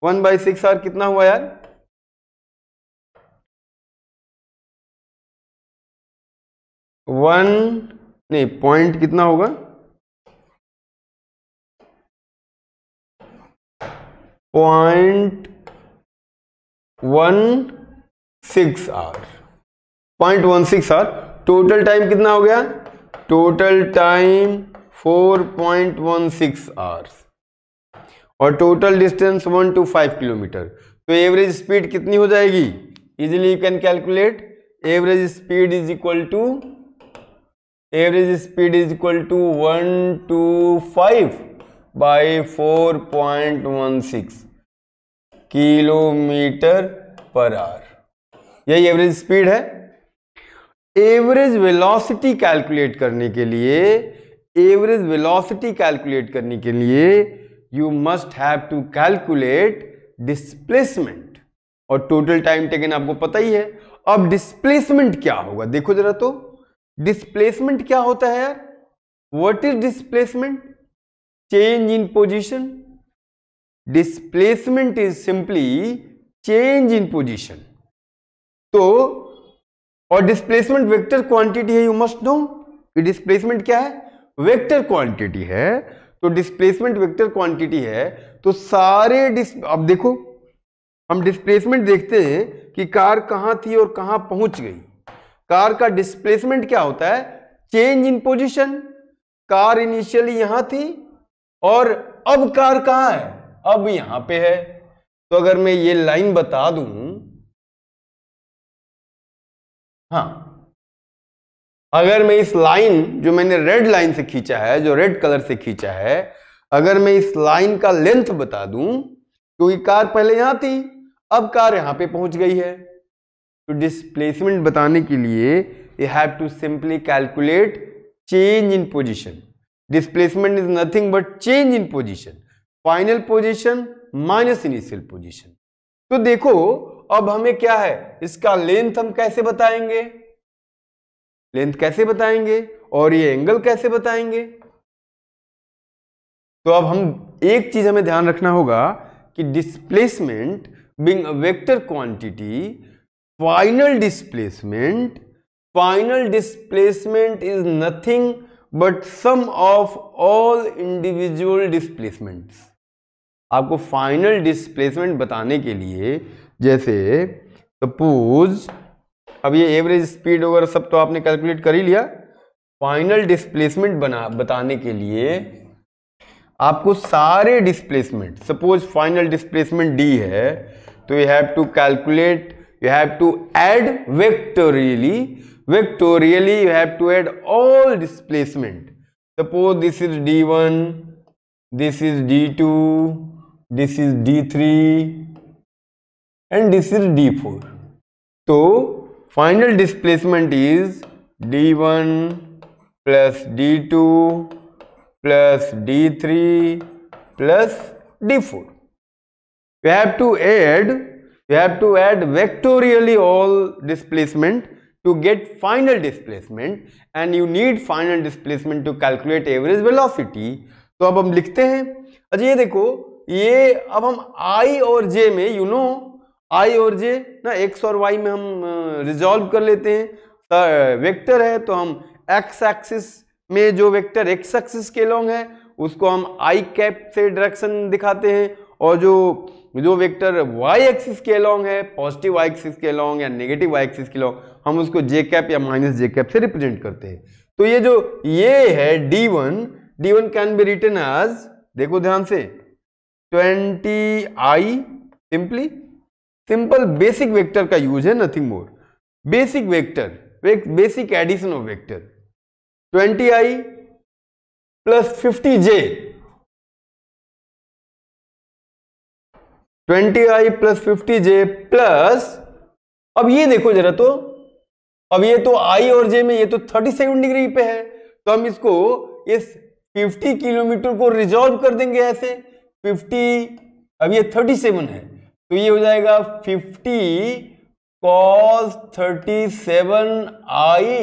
one by six hour कितना हुआ यार वन नहीं पॉइंट कितना होगा point one six hour point one six hour total time कितना हो गया total time four point one six hour और total distance one two five kilometre तो एवरेज स्पीड कितनी हो जाएगी easily you can calculate average speed is equal to average speed is equal to one two five by four point one six kilometre per hour यही एवरेज स्पीड है एवरेज वेलोसिटी कैलकुलेट करने के लिए एवरेज वेलोसिटी कैलकुलेट करने के लिए you must have to calculate displacement और टोटल टाइम टेकन आपको पता ही है अब डिस्प्लेसमेंट क्या होगा देखो जरा तो डिस्प्लेसमेंट क्या होता है यार what is displacement change in position displacement is simply change in position तो और डिस्प्लेसमेंट वेक्टर क्वांटिटी है यू मस्ट नो कि डिस्प्लेसमेंट क्या है वेक्टर क्वांटिटी है तो डिस्प्लेसमेंट वेक्टर क्वांटिटी है तो सारे डिस अब देखो हम डिस्प्लेसमेंट देखते हैं कि कार कहां थी और कहां पहुंच गई कार का डिस्प्लेसमेंट क्या होता है change in position car initially यहां थी और अब कार कहां है अब यहां पे है तो अगर मैं ये लाइन बता दू हा अगर मैं इस लाइन जो मैंने रेड लाइन से खींचा है जो रेड कलर से खींचा है अगर मैं इस लाइन का लेंथ बता दूं क्योंकि कार पहले यहां थी अब कार यहां पे पहुंच गई है तो डिस्प्लेसमेंट बताने के लिए you have to simply calculate change in position displacement is nothing but change in position final position minus initial position तो देखो अब हमें क्या है इसका लेंथ हम कैसे बताएंगे लेंथ कैसे बताएंगे और ये एंगल कैसे बताएंगे तो अब हम एक चीज हमें ध्यान रखना होगा कि displacement being a vector quantity final displacement final displacement is nothing but sum of all individual displacement आपको फाइनल डिस्प्लेसमेंट बताने के लिए जैसे सपोज अब ये एवरेज स्पीड वगैरह सब तो आपने कैलकुलेट कर ही लिया फाइनल डिस्प्लेसमेंट बना बताने के लिए आपको सारे displacement suppose final displacement D है तो you have to calculate you have to add vectorially. Vectorially, you have to add all displacement. Suppose this is D1, this is D2, this is D3 and this is D4. So, final displacement is D1 plus D2 plus D3 plus D4. We have to add you have to add vectorially all displacement to get final displacement and you need final displacement to calculate average velocity तो अब हम लिखते हैं अच्छा ये देखो ये अब हम i और j में you you know know, i और j ना x और y में हम रिजॉल्व कर लेते हैं वेक्टर है तो हम x एक्सिस में जो वेक्टर x एक्सिस के लॉन्ग है उसको हम i कैप से डायरेक्शन दिखाते हैं और जो जो वेक्टर वाई एक्सिस के लॉन्ग है पॉजिटिव वाई एक्सिस के लॉन्ग या नेगेटिव वाई एक्सिस के लॉन्ग हम उसको जे कैप या माइनस जे कैप से रिप्रेजेंट करते हैं तो ये जो ये है D one D one can be written as देखो ध्यान से twenty I simply simple basic vector का यूज है nothing more basic vector basic addition of vector twenty I plus fifty J twenty I plus fifty J plus अब ये देखो जरा तो अब ये तो आई और जे में ये तो थर्टी सेवन डिग्री पे है तो हम इसको इस फिफ्टी किलोमीटर को रिजॉल्व कर देंगे ऐसे फिफ्टी अब ये थर्टी सेवन है तो ये हो जाएगा fifty cos thirty seven I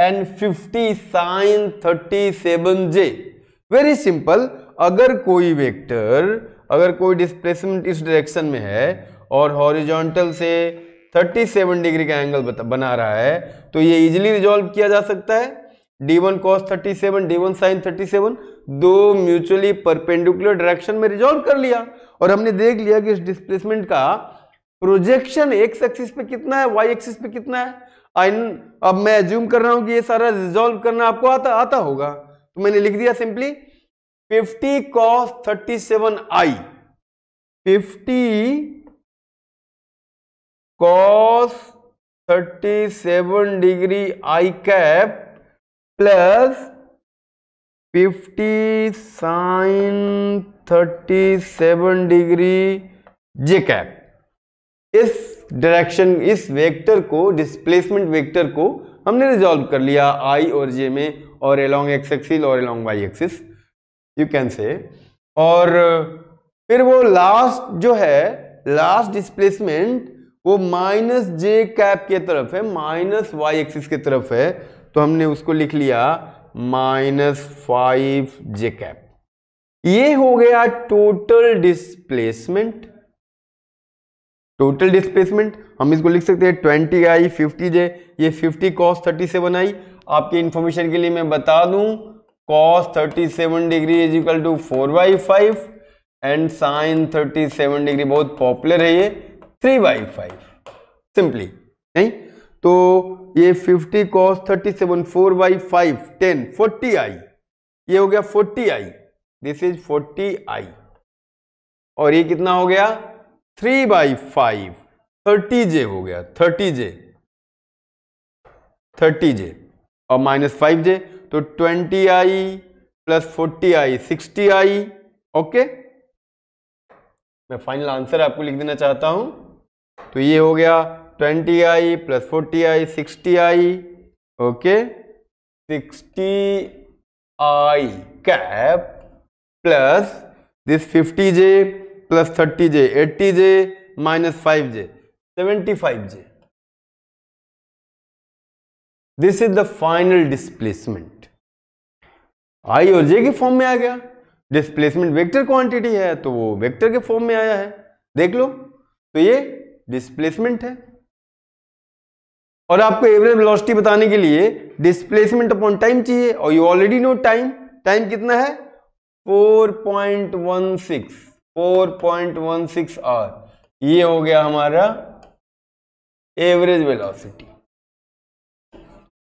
and fifty sine thirty seven J very simple अगर कोई वेक्टर अगर कोई डिस्प्लेसमेंट इस डायरेक्शन में है और हॉरिजॉन्टल से 37 डिग्री का एंगल बना रहा है तो ये इजीली रिजॉल्व किया जा सकता है D one cos thirty seven D one sine thirty seven दो म्यूचुअली परपेंडिकुलर डायरेक्शन में रिजॉल्व कर लिया और हमने देख लिया कि इस डिस्प्लेसमेंट का प्रोजेक्शन एक्स एक्सिस पे कितना है वाई एक्सिस पे कितना है आइन अब मैं एज्यूम कर रहा हूं कि ये सारा रिजॉल्व करना आपको आता आता होगा तो मैंने लिख दिया simply fifty cos thirty seven I fifty cos thirty seven degree I cap plus fifty sine thirty seven degree J cap इस डायरेक्शन इस वेक्टर को डिस्प्लेसमेंट वेक्टर को हमने रिजॉल्व कर लिया आई और जे में और अलोंग एक्स एक्सिस और along Y axis you can से और फिर वो लास्ट जो है लास्ट डिस्प्लेसमेंट वो माइनस जे कैप के तरफ है माइनस वाई एक्सिस के तरफ है तो हमने उसको लिख लिया माइनस फाइव जे कैप ये हो गया टोटल डिस्प्लेसमेंट टोटल डिस्प्लेसमेंट हम इसको लिख सकते हैं ट्वेंटी आई फिफ्टी जे ये fifty cos thirty seven I आपके इंफॉर्मेशन के लिए मैं बता दूं cos 37 degree is equal to four by five and sine 37 degree बहुत पॉपुलर है ये थ्री बाई फाइव सिंपली नहीं तो ये 50 cos 37 four by five ten forty I ये हो गया forty I this is forty I और ये कितना हो गया three by five thirty J हो गया थर्टी जे थर्टी जे और माइनस फाइव जे तो twenty I plus forty I sixty I okay मैं फाइनल आंसर आपको लिख देना चाहता हूं तो ये हो गया twenty I plus forty I sixty I okay sixty I cap plus this fifty J plus thirty J eighty J minus five J seventy five J this is the final displacement I और जे के फॉर्म में आ गया डिस्प्लेसमेंट वेक्टर क्वांटिटी है तो वो वेक्टर के फॉर्म में आया है देख लो तो ये डिस्प्लेसमेंट है और आपको एवरेज वेलोसिटी बताने के लिए डिस्प्लेसमेंट अपॉन टाइम चाहिए और you already know time time कितना है 4.16 4.16 आर ये हो गया हमारा एवरेज वेलोसिटी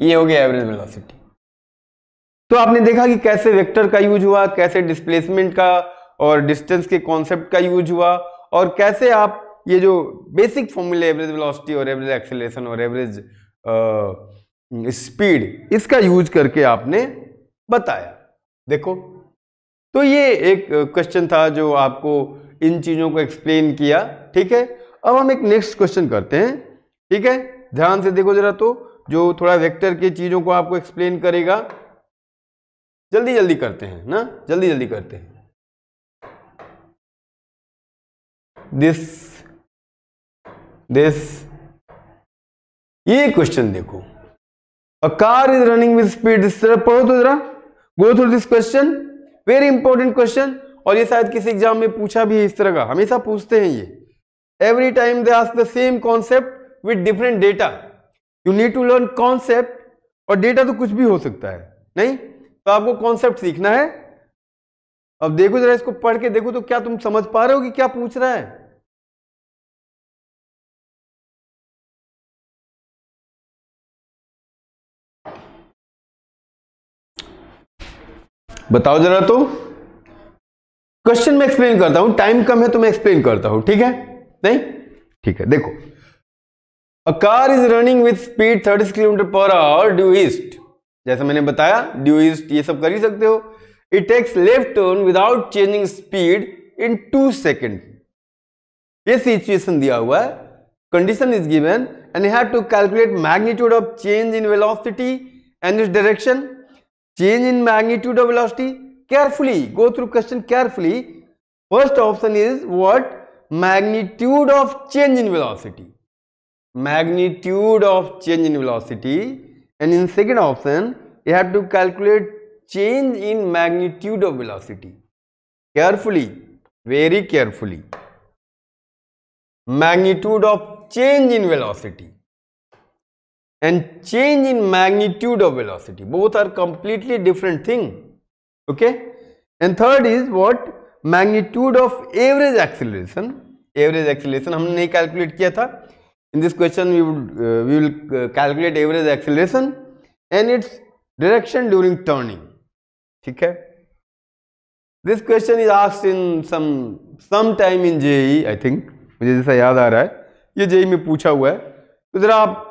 ये हो गया एवरेज वेलोसिटी तो आपने देखा कि कैसे वेक्टर का यूज हुआ कैसे डिस्प्लेसमेंट का और डिस्टेंस के कॉन्सेप्ट का यूज हुआ और कैसे आप ये जो बेसिक फॉर्मूले एवरेज वेलोसिटी और एवरेज एक्सेलेशन और एवरेज स्पीड इसका यूज करके आपने बताया देखो तो ये एक क्वेश्चन था जो आपको इन चीज़ों को एक्सप्लेन किया ठीक है अब हम एक नेक्स्ट क्वेश्चन करते हैं ठीक है ध्यान से देखो जरा तो जो थोड़ा वेक्टर की चीज़ों को आपको एक्सप्लेन करेगा जल्दी जल्दी करते हैं ना जल्दी जल्दी करते हैं दिस दिस ये क्वेश्चन देखो a car is running with speed इस तरह पढ़ो तो जरा go through this question very important question और ये शायद किसी एग्जाम में पूछा भी है इस तरह का हमेशा पूछते हैं ये every time they ask the same concept with different data you need to learn concept और डेटा तो कुछ भी हो सकता है नहीं तो आपको कॉन्सेप्ट सीखना है अब देखो जरा इसको पढ़ के देखो तो क्या तुम समझ पा रहे हो कि क्या पूछ रहा है बताओ जरा तो क्वेश्चन में एक्सप्लेन करता हूं टाइम कम है तो मैं एक्सप्लेन करता हूं ठीक है नहीं ठीक है देखो a car is running with speed 30 kilometre per hour due east जैसा मैंने बताया ड्यू ईस्ट ये सब कर ही सकते हो it takes left turn without changing speed in two second ये सिचुएशन दिया हुआ है condition is given and have to calculate magnitude of change in velocity and इस direction change in magnitude of velocity carefully go through question carefully first option is what magnitude of change in velocity magnitude of change in velocity and in second option you have to calculate change in magnitude of velocity carefully very carefully magnitude of change in velocity and change in magnitude of velocity both are completely different thing okay and third is what magnitude of average acceleration average acceleration हमने नहीं calculate किया था in this question we would uh, we will calculate average acceleration and its direction during turning ठीक है this question is asked in some some time in JE I think मुझे जैसा याद आ रहा है ये JE में पूछा हुआ है तो जरा आप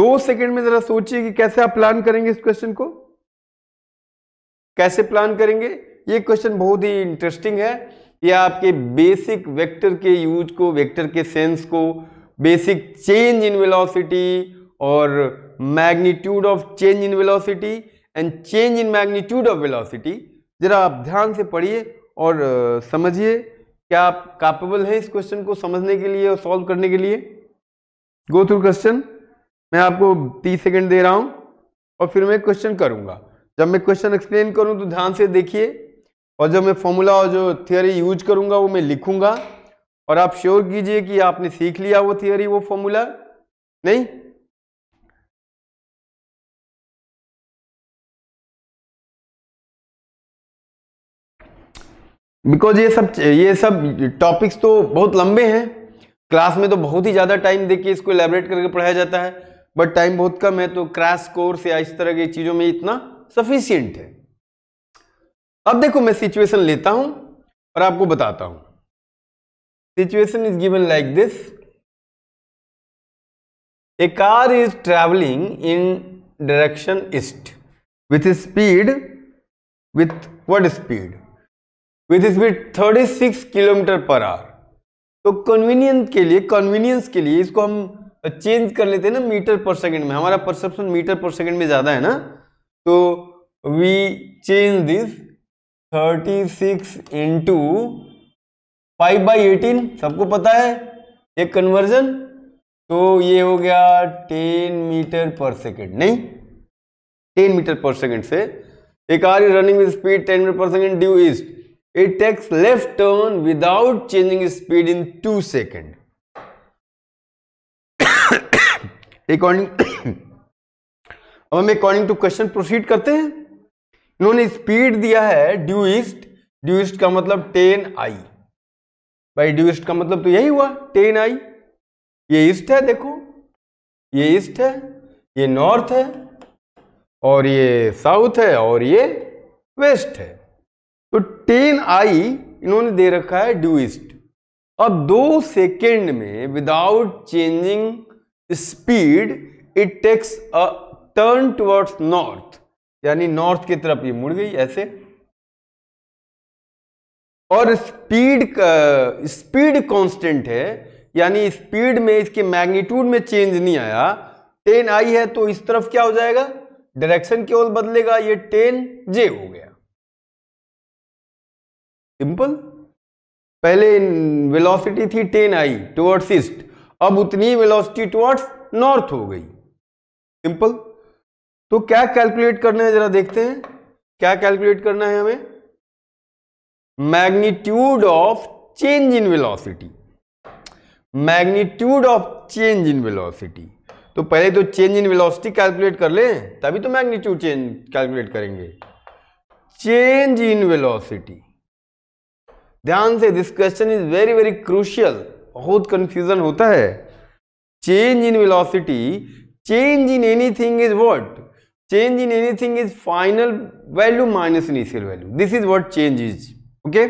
दो सेकंड में जरा सोचिए कि कैसे आप प्लान करेंगे इस क्वेश्चन को कैसे प्लान करेंगे ये क्वेश्चन बहुत ही इंटरेस्टिंग है ये आपके बेसिक वेक्टर के यूज को वेक्टर के सेंस को बेसिक चेंज इन वेलोसिटी और magnitude of change in velocity and change in magnitude of velocity ज़रा आप ध्यान से पढ़िए और समझिए क्या आप कैपेबल हैं इस क्वेश्चन को समझने के लिए और सॉल्व करने के लिए गो थ्रू क्वेश्चन मैं आपको तीस सेकेंड दे रहा हूँ और फिर मैं क्वेश्चन करूँगा जब मैं क्वेश्चन एक्सप्लेन करूँ तो ध्यान से देखिए और जब मैं फॉर्मूला और जो थियोरी यूज करूँगा वो मैं लिखूँगा और आप श्योर कीजिए कि आपने सीख लिया वो थियोरी वो फॉर्मूला नहीं बिकॉज ये सब ये सब टॉपिक्स तो बहुत लंबे हैं क्लास में तो बहुत ही ज़्यादा टाइम देके इसको इलेबरेट करके पढ़ाया जाता है बट टाइम बहुत कम है तो क्रैश कोर्स या इस तरह की चीज़ों में इतना सफिशियंट है अब देखो मैं सिचुएशन लेता हूं और आपको बताता हूं situation is given like this a car is traveling in direction east with a speed with what speed with speed 36 kilometre per hour तो कन्वीनियंस के लिए कन्वीनियंस के लिए इसको हम चेंज कर लेते हैं ना मीटर पर सेकंड में हमारा परसेप्शन मीटर पर सेकंड में ज़्यादा है ना तो we change this 36 six into five by eighteen सबको पता है एक कन्वर्जन तो ये हो गया टेन मीटर पर सेकेंड नहीं टेन मीटर पर सेकेंड से एक are you running with speed ten metre per second due east it takes left turn without changing speed in two second according अब हम अकॉर्डिंग टू क्वेश्चन प्रोसीड करते हैं इन्होंने स्पीड दिया है ड्यू ईस्ट ड्यू ईस्ट का मतलब टेन आई बाई ड्यूस्ट का मतलब तो यही हुआ टेन आई ये ईस्ट है देखो ये ईस्ट है ये नॉर्थ है और ये साउथ है और ये वेस्ट है तो टेन आई इन्होंने दे रखा है ड्यू ईस्ट अब दो सेकेंड में without changing speed it takes a turn towards north यानी नॉर्थ की तरफ ये मुड़ गई ऐसे और स्पीड स्पीड कांस्टेंट है यानी स्पीड में इसके मैग्नीट्यूड में चेंज नहीं आया टेन आई है तो इस तरफ क्या हो जाएगा डायरेक्शन केवल बदलेगा ये टेन जे हो गया सिंपल पहले वेलोसिटी थी टेन आई टुवर्ड्स ईस्ट अब उतनी वेलोसिटी टुवर्ड्स नॉर्थ हो गई सिंपल तो क्या कैलकुलेट करना है जरा देखते हैं क्या कैलकुलेट करना है हमें magnitude of change in velocity magnitude of change in velocity तो पहले तो चेंज इन वेलोसिटी कैलकुलेट कर लें तभी तो मैग्नीट्यूड चेंज कैलकुलेट करेंगे चेंज इन वेलोसिटी ध्यान से this question is very very crucial बहुत कंफ्यूजन होता है change in velocity change in anything is what in anything is final value minus initial value this is what change is okay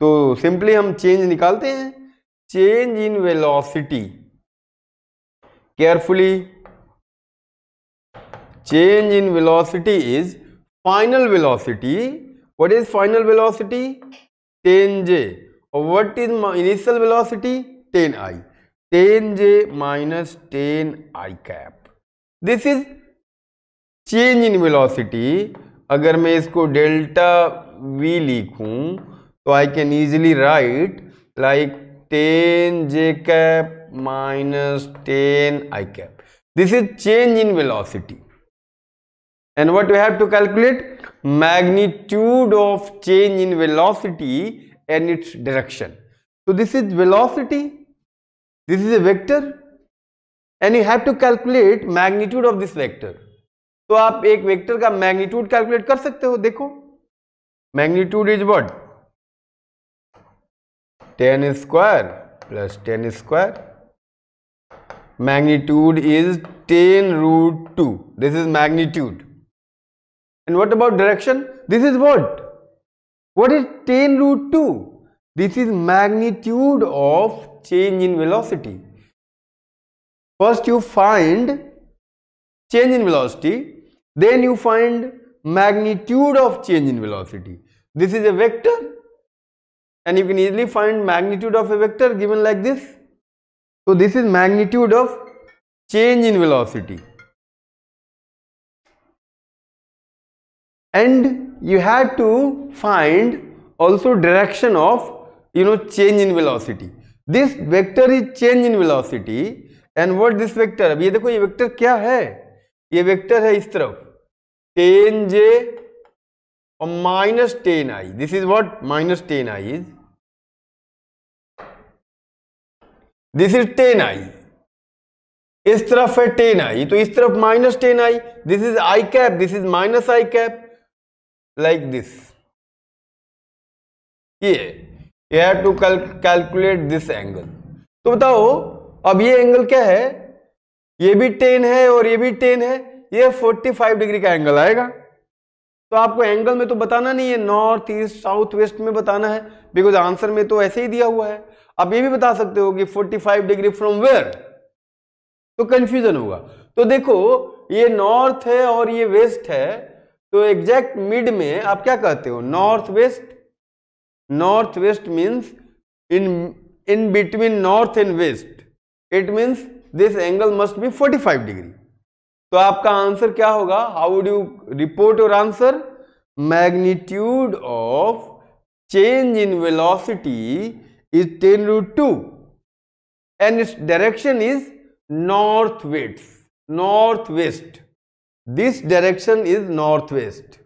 तो सिंपली हम चेंज निकालते हैं change in velocity carefully change in velocity is final velocity what is final velocity J और what is initial velocity ten J minus ten I cap this is change in velocity अगर मैं इसको डेल्टा v लिखूं तो I can easily write like ten J cap minus ten I cap this is change in velocity and what you have to calculate magnitude of change in velocity and its direction तो this is velocity this is a vector and you have to calculate magnitude of this vector तो आप एक वेक्टर का मैग्नीट्यूड कैलकुलेट कर सकते हो देखो magnitude is what 10 square plus 10 square magnitude is 10 root 2 this is magnitude and what about direction this is what what is 10 root 2 this is magnitude of change in velocity first you find change in velocity then you find magnitude of change in velocity this is a vector and you can easily find magnitude of a vector given like this so this is magnitude of change in velocity and you had to find also direction of you know change in velocity this vector is change in velocity and what this vector ab ye dekho ye vector kya hai ye vector hai is taraf change minus ten I this is what minus ten I is this is ten I इस तरफ है टेन आई तो इस तरफ minus ten I this is I cap this is minus I cap like this ये you have to calculate this angle तो बताओ अब ये एंगल क्या है ये भी टेन है और ये भी टेन है ये फोर्टी फाइव डिग्री का एंगल आएगा तो आपको एंगल में तो बताना नहीं है नॉर्थ ईस्ट साउथ वेस्ट में बताना है बिकॉज आंसर में तो ऐसे ही दिया हुआ है आप ये भी बता सकते हो कि 45 डिग्री फ्रॉम वेयर तो कंफ्यूजन होगा तो देखो ये नॉर्थ है और ये वेस्ट है तो एग्जैक्ट मिड में आप क्या कहते हो north west north west means in in between north and west it means this angle must be 45 degree तो आपका आंसर क्या होगा how would you report your answer magnitude of change in velocity is ten root two and its direction is north west north west this direction is north west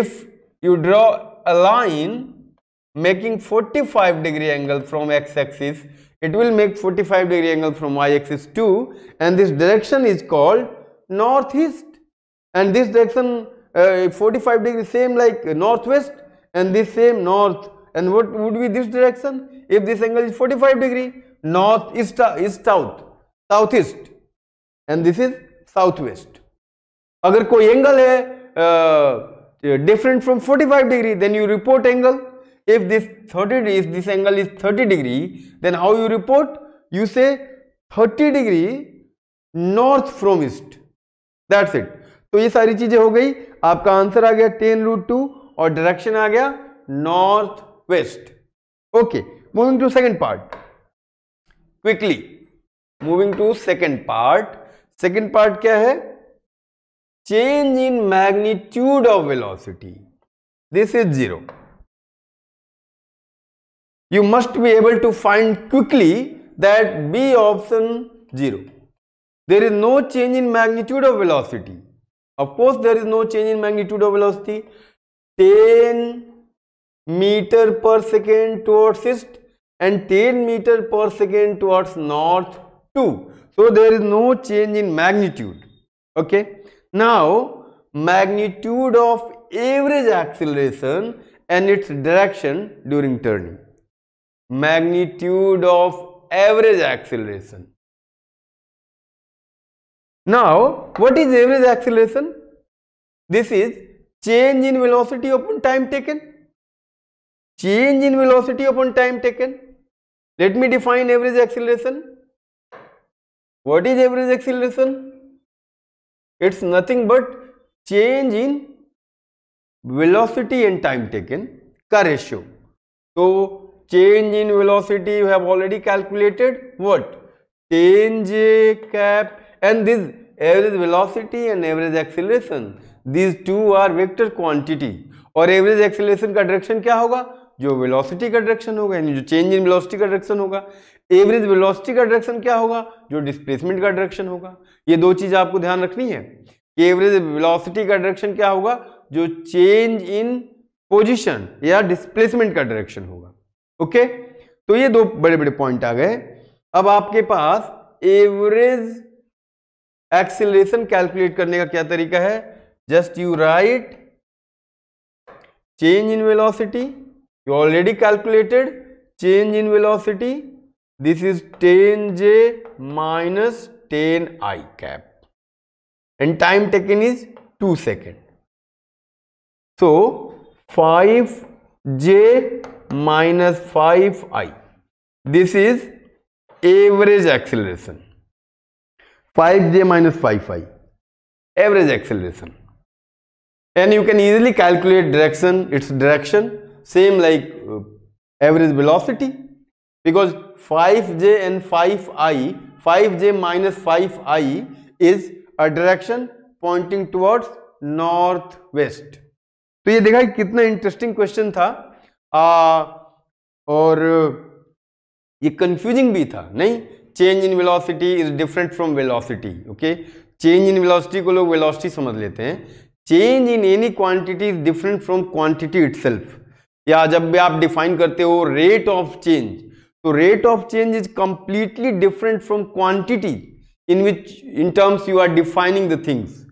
if you draw a line making 45 degree angle from X axis It will make 45 degree angle from y-axis 2 and this direction is called northeast and this direction uh, 45 degree same like northwest and this same north and what would be this direction if this angle is 45 degree north is, south southeast and this is southwest agar koi angle hai uh, different from 45 degree then you report angle if this 30 if this angle is 30 degree then how you report you say 30 degree north from east that's it तो ये सारी चीजें हो गई आपका आंसर आ गया टेन रूट टू और डायरेक्शन आ गया north west okay moving to second part quickly moving to second part second part क्या है change in magnitude of velocity this is zero you must be able to find quickly that B option 0. There is no change in magnitude of velocity. Of course, there is no change in magnitude of velocity. 10 meter per second towards east and 10 meter per second towards north 2. So, there is no change in magnitude. Okay. Now, magnitude of average acceleration and its direction during turning. magnitude of average acceleration now what is average acceleration this is change in velocity upon time taken change in velocity upon time taken let me define average acceleration what is average acceleration it's nothing but change in velocity and time taken का रेशियो तो change in velocity you have already calculated what change cap and this average velocity and average acceleration this two are vector quantity और एवरेज एक्सेलरेशन का डायरेक्शन क्या होगा जो वेलोसिटी का डायरेक्शन होगा यानी जो चेंज इन वेलोसिटी का डायरेक्शन होगा एवरेज वेलोसिटी का डायरेक्शन क्या होगा जो डिस्प्लेसमेंट का डायरेक्शन होगा ये दो चीज आपको ध्यान रखनी है कि एवरेज वेलोसिटी का डायरेक्शन क्या होगा जो चेंज इन पोजीशन या डिस्प्लेसमेंट का डायरेक्शन होगा ओके तो ये दो बड़े बड़े पॉइंट आ गए अब आपके पास एवरेज एक्सिलेशन कैलकुलेट करने का क्या तरीका है just you write change in velocity you already calculated change in velocity this is ten J minus ten I cap and time taken is two second so five J minus five I this is average acceleration five J minus five I average acceleration and you can easily calculate direction it's direction same like average velocity because five J and five I five J minus five I is a direction pointing towards north west तो ये देखा कितना इंटरेस्टिंग क्वेश्चन था आ और ये कंफ्यूजिंग भी था नहीं change in velocity is different from velocity okay change in velocity को लोग वेलोसिटी समझ लेते हैं change in any quantity is different from quantity it या जब भी आप डिफाइन करते हो रेट ऑफ चेंज तो rate of change is completely different from quantity in which in terms you are defining the things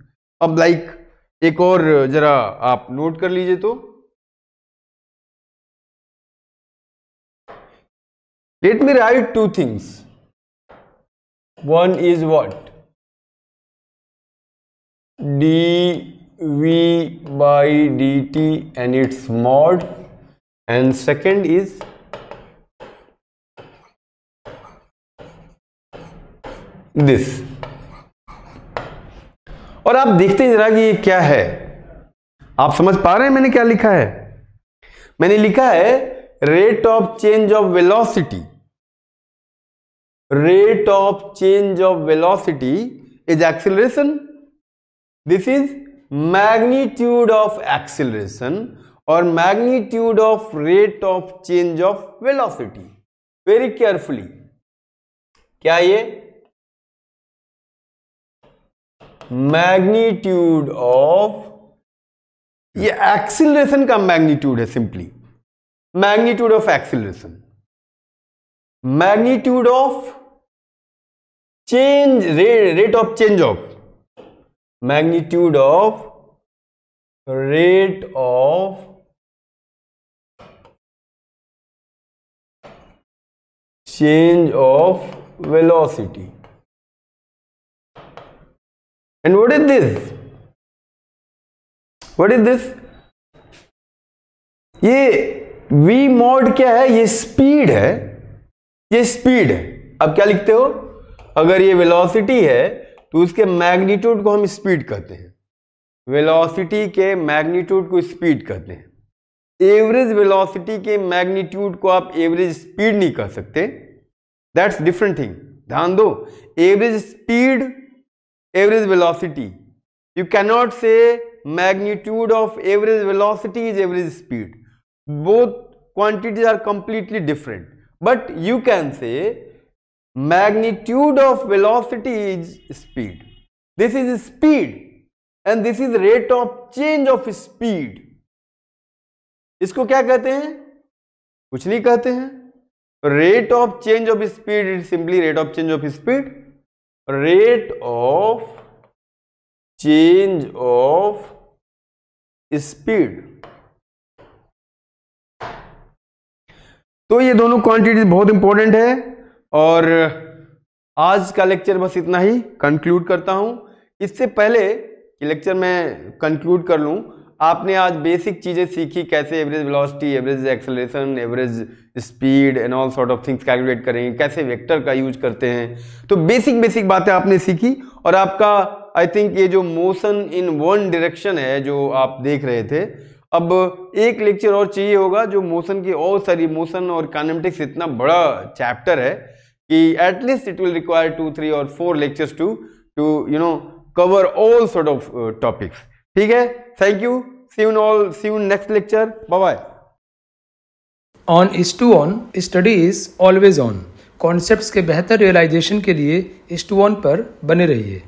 अब लाइक like, एक और जरा आप नोट कर लीजिए तो let me write two things one is what dv by dt and its mod and second is this और आप देखते हैं जरा कि ये क्या है आप समझ पा रहे हैं मैंने क्या लिखा है मैंने लिखा है rate of change of velocity rate of change of velocity is acceleration this is magnitude of acceleration और magnitude of rate of change of velocity very carefully क्या ये मैग्नीट्यूड ऑफ ये एक्सिलेशन का मैग्नीट्यूड है simply magnitude of acceleration magnitude of change rate, rate of change of magnitude of rate of change of velocity and what is this what is this Yeah. V mod क्या है ये स्पीड है ये स्पीड है अब क्या लिखते हो अगर ये वेलोसिटी है तो उसके मैग्नीट्यूड को हम स्पीड कहते हैं वेलोसिटी के मैग्नीट्यूड को स्पीड कहते हैं एवरेज वेलोसिटी के मैग्नीट्यूड को आप एवरेज स्पीड नहीं कह सकते दैट्स डिफरेंट थिंग ध्यान दो average speed average velocity you can not say magnitude of average velocity is average speed both quantities are completely different but you can say magnitude of velocity is speed this is speed and this is rate of change of speed इसको क्या कहते हैं कुछ नहीं कहते हैं rate of change of speed is simply rate of change of speed rate of change of speed तो ये दोनों क्वांटिटीज बहुत इंपॉर्टेंट है और आज का लेक्चर बस इतना ही कंक्लूड करता हूँ इससे पहले कि लेक्चर मैं कंक्लूड कर लूँ आपने आज बेसिक चीज़ें सीखी कैसे average velocity average acceleration average speed and all sort of things calculate करेंगे कैसे वेक्टर का यूज करते हैं तो बेसिक बेसिक बातें आपने सीखी और आपका आई थिंक ये जो मोशन इन वन डायरेक्शन है जो आप देख रहे थे अब एक लेक्चर और चाहिए होगा जो मोशन की और सारी मोशन और कानेमेटिक्स इतना बड़ा चैप्टर है कि at least it will require two three और four lectures to to you know cover all sort of topics ठीक है thank you see you all see you next lecture bye on is to on study is always on concepts के बेहतर रियलाइजेशन के लिए ऑन पर बने रहिए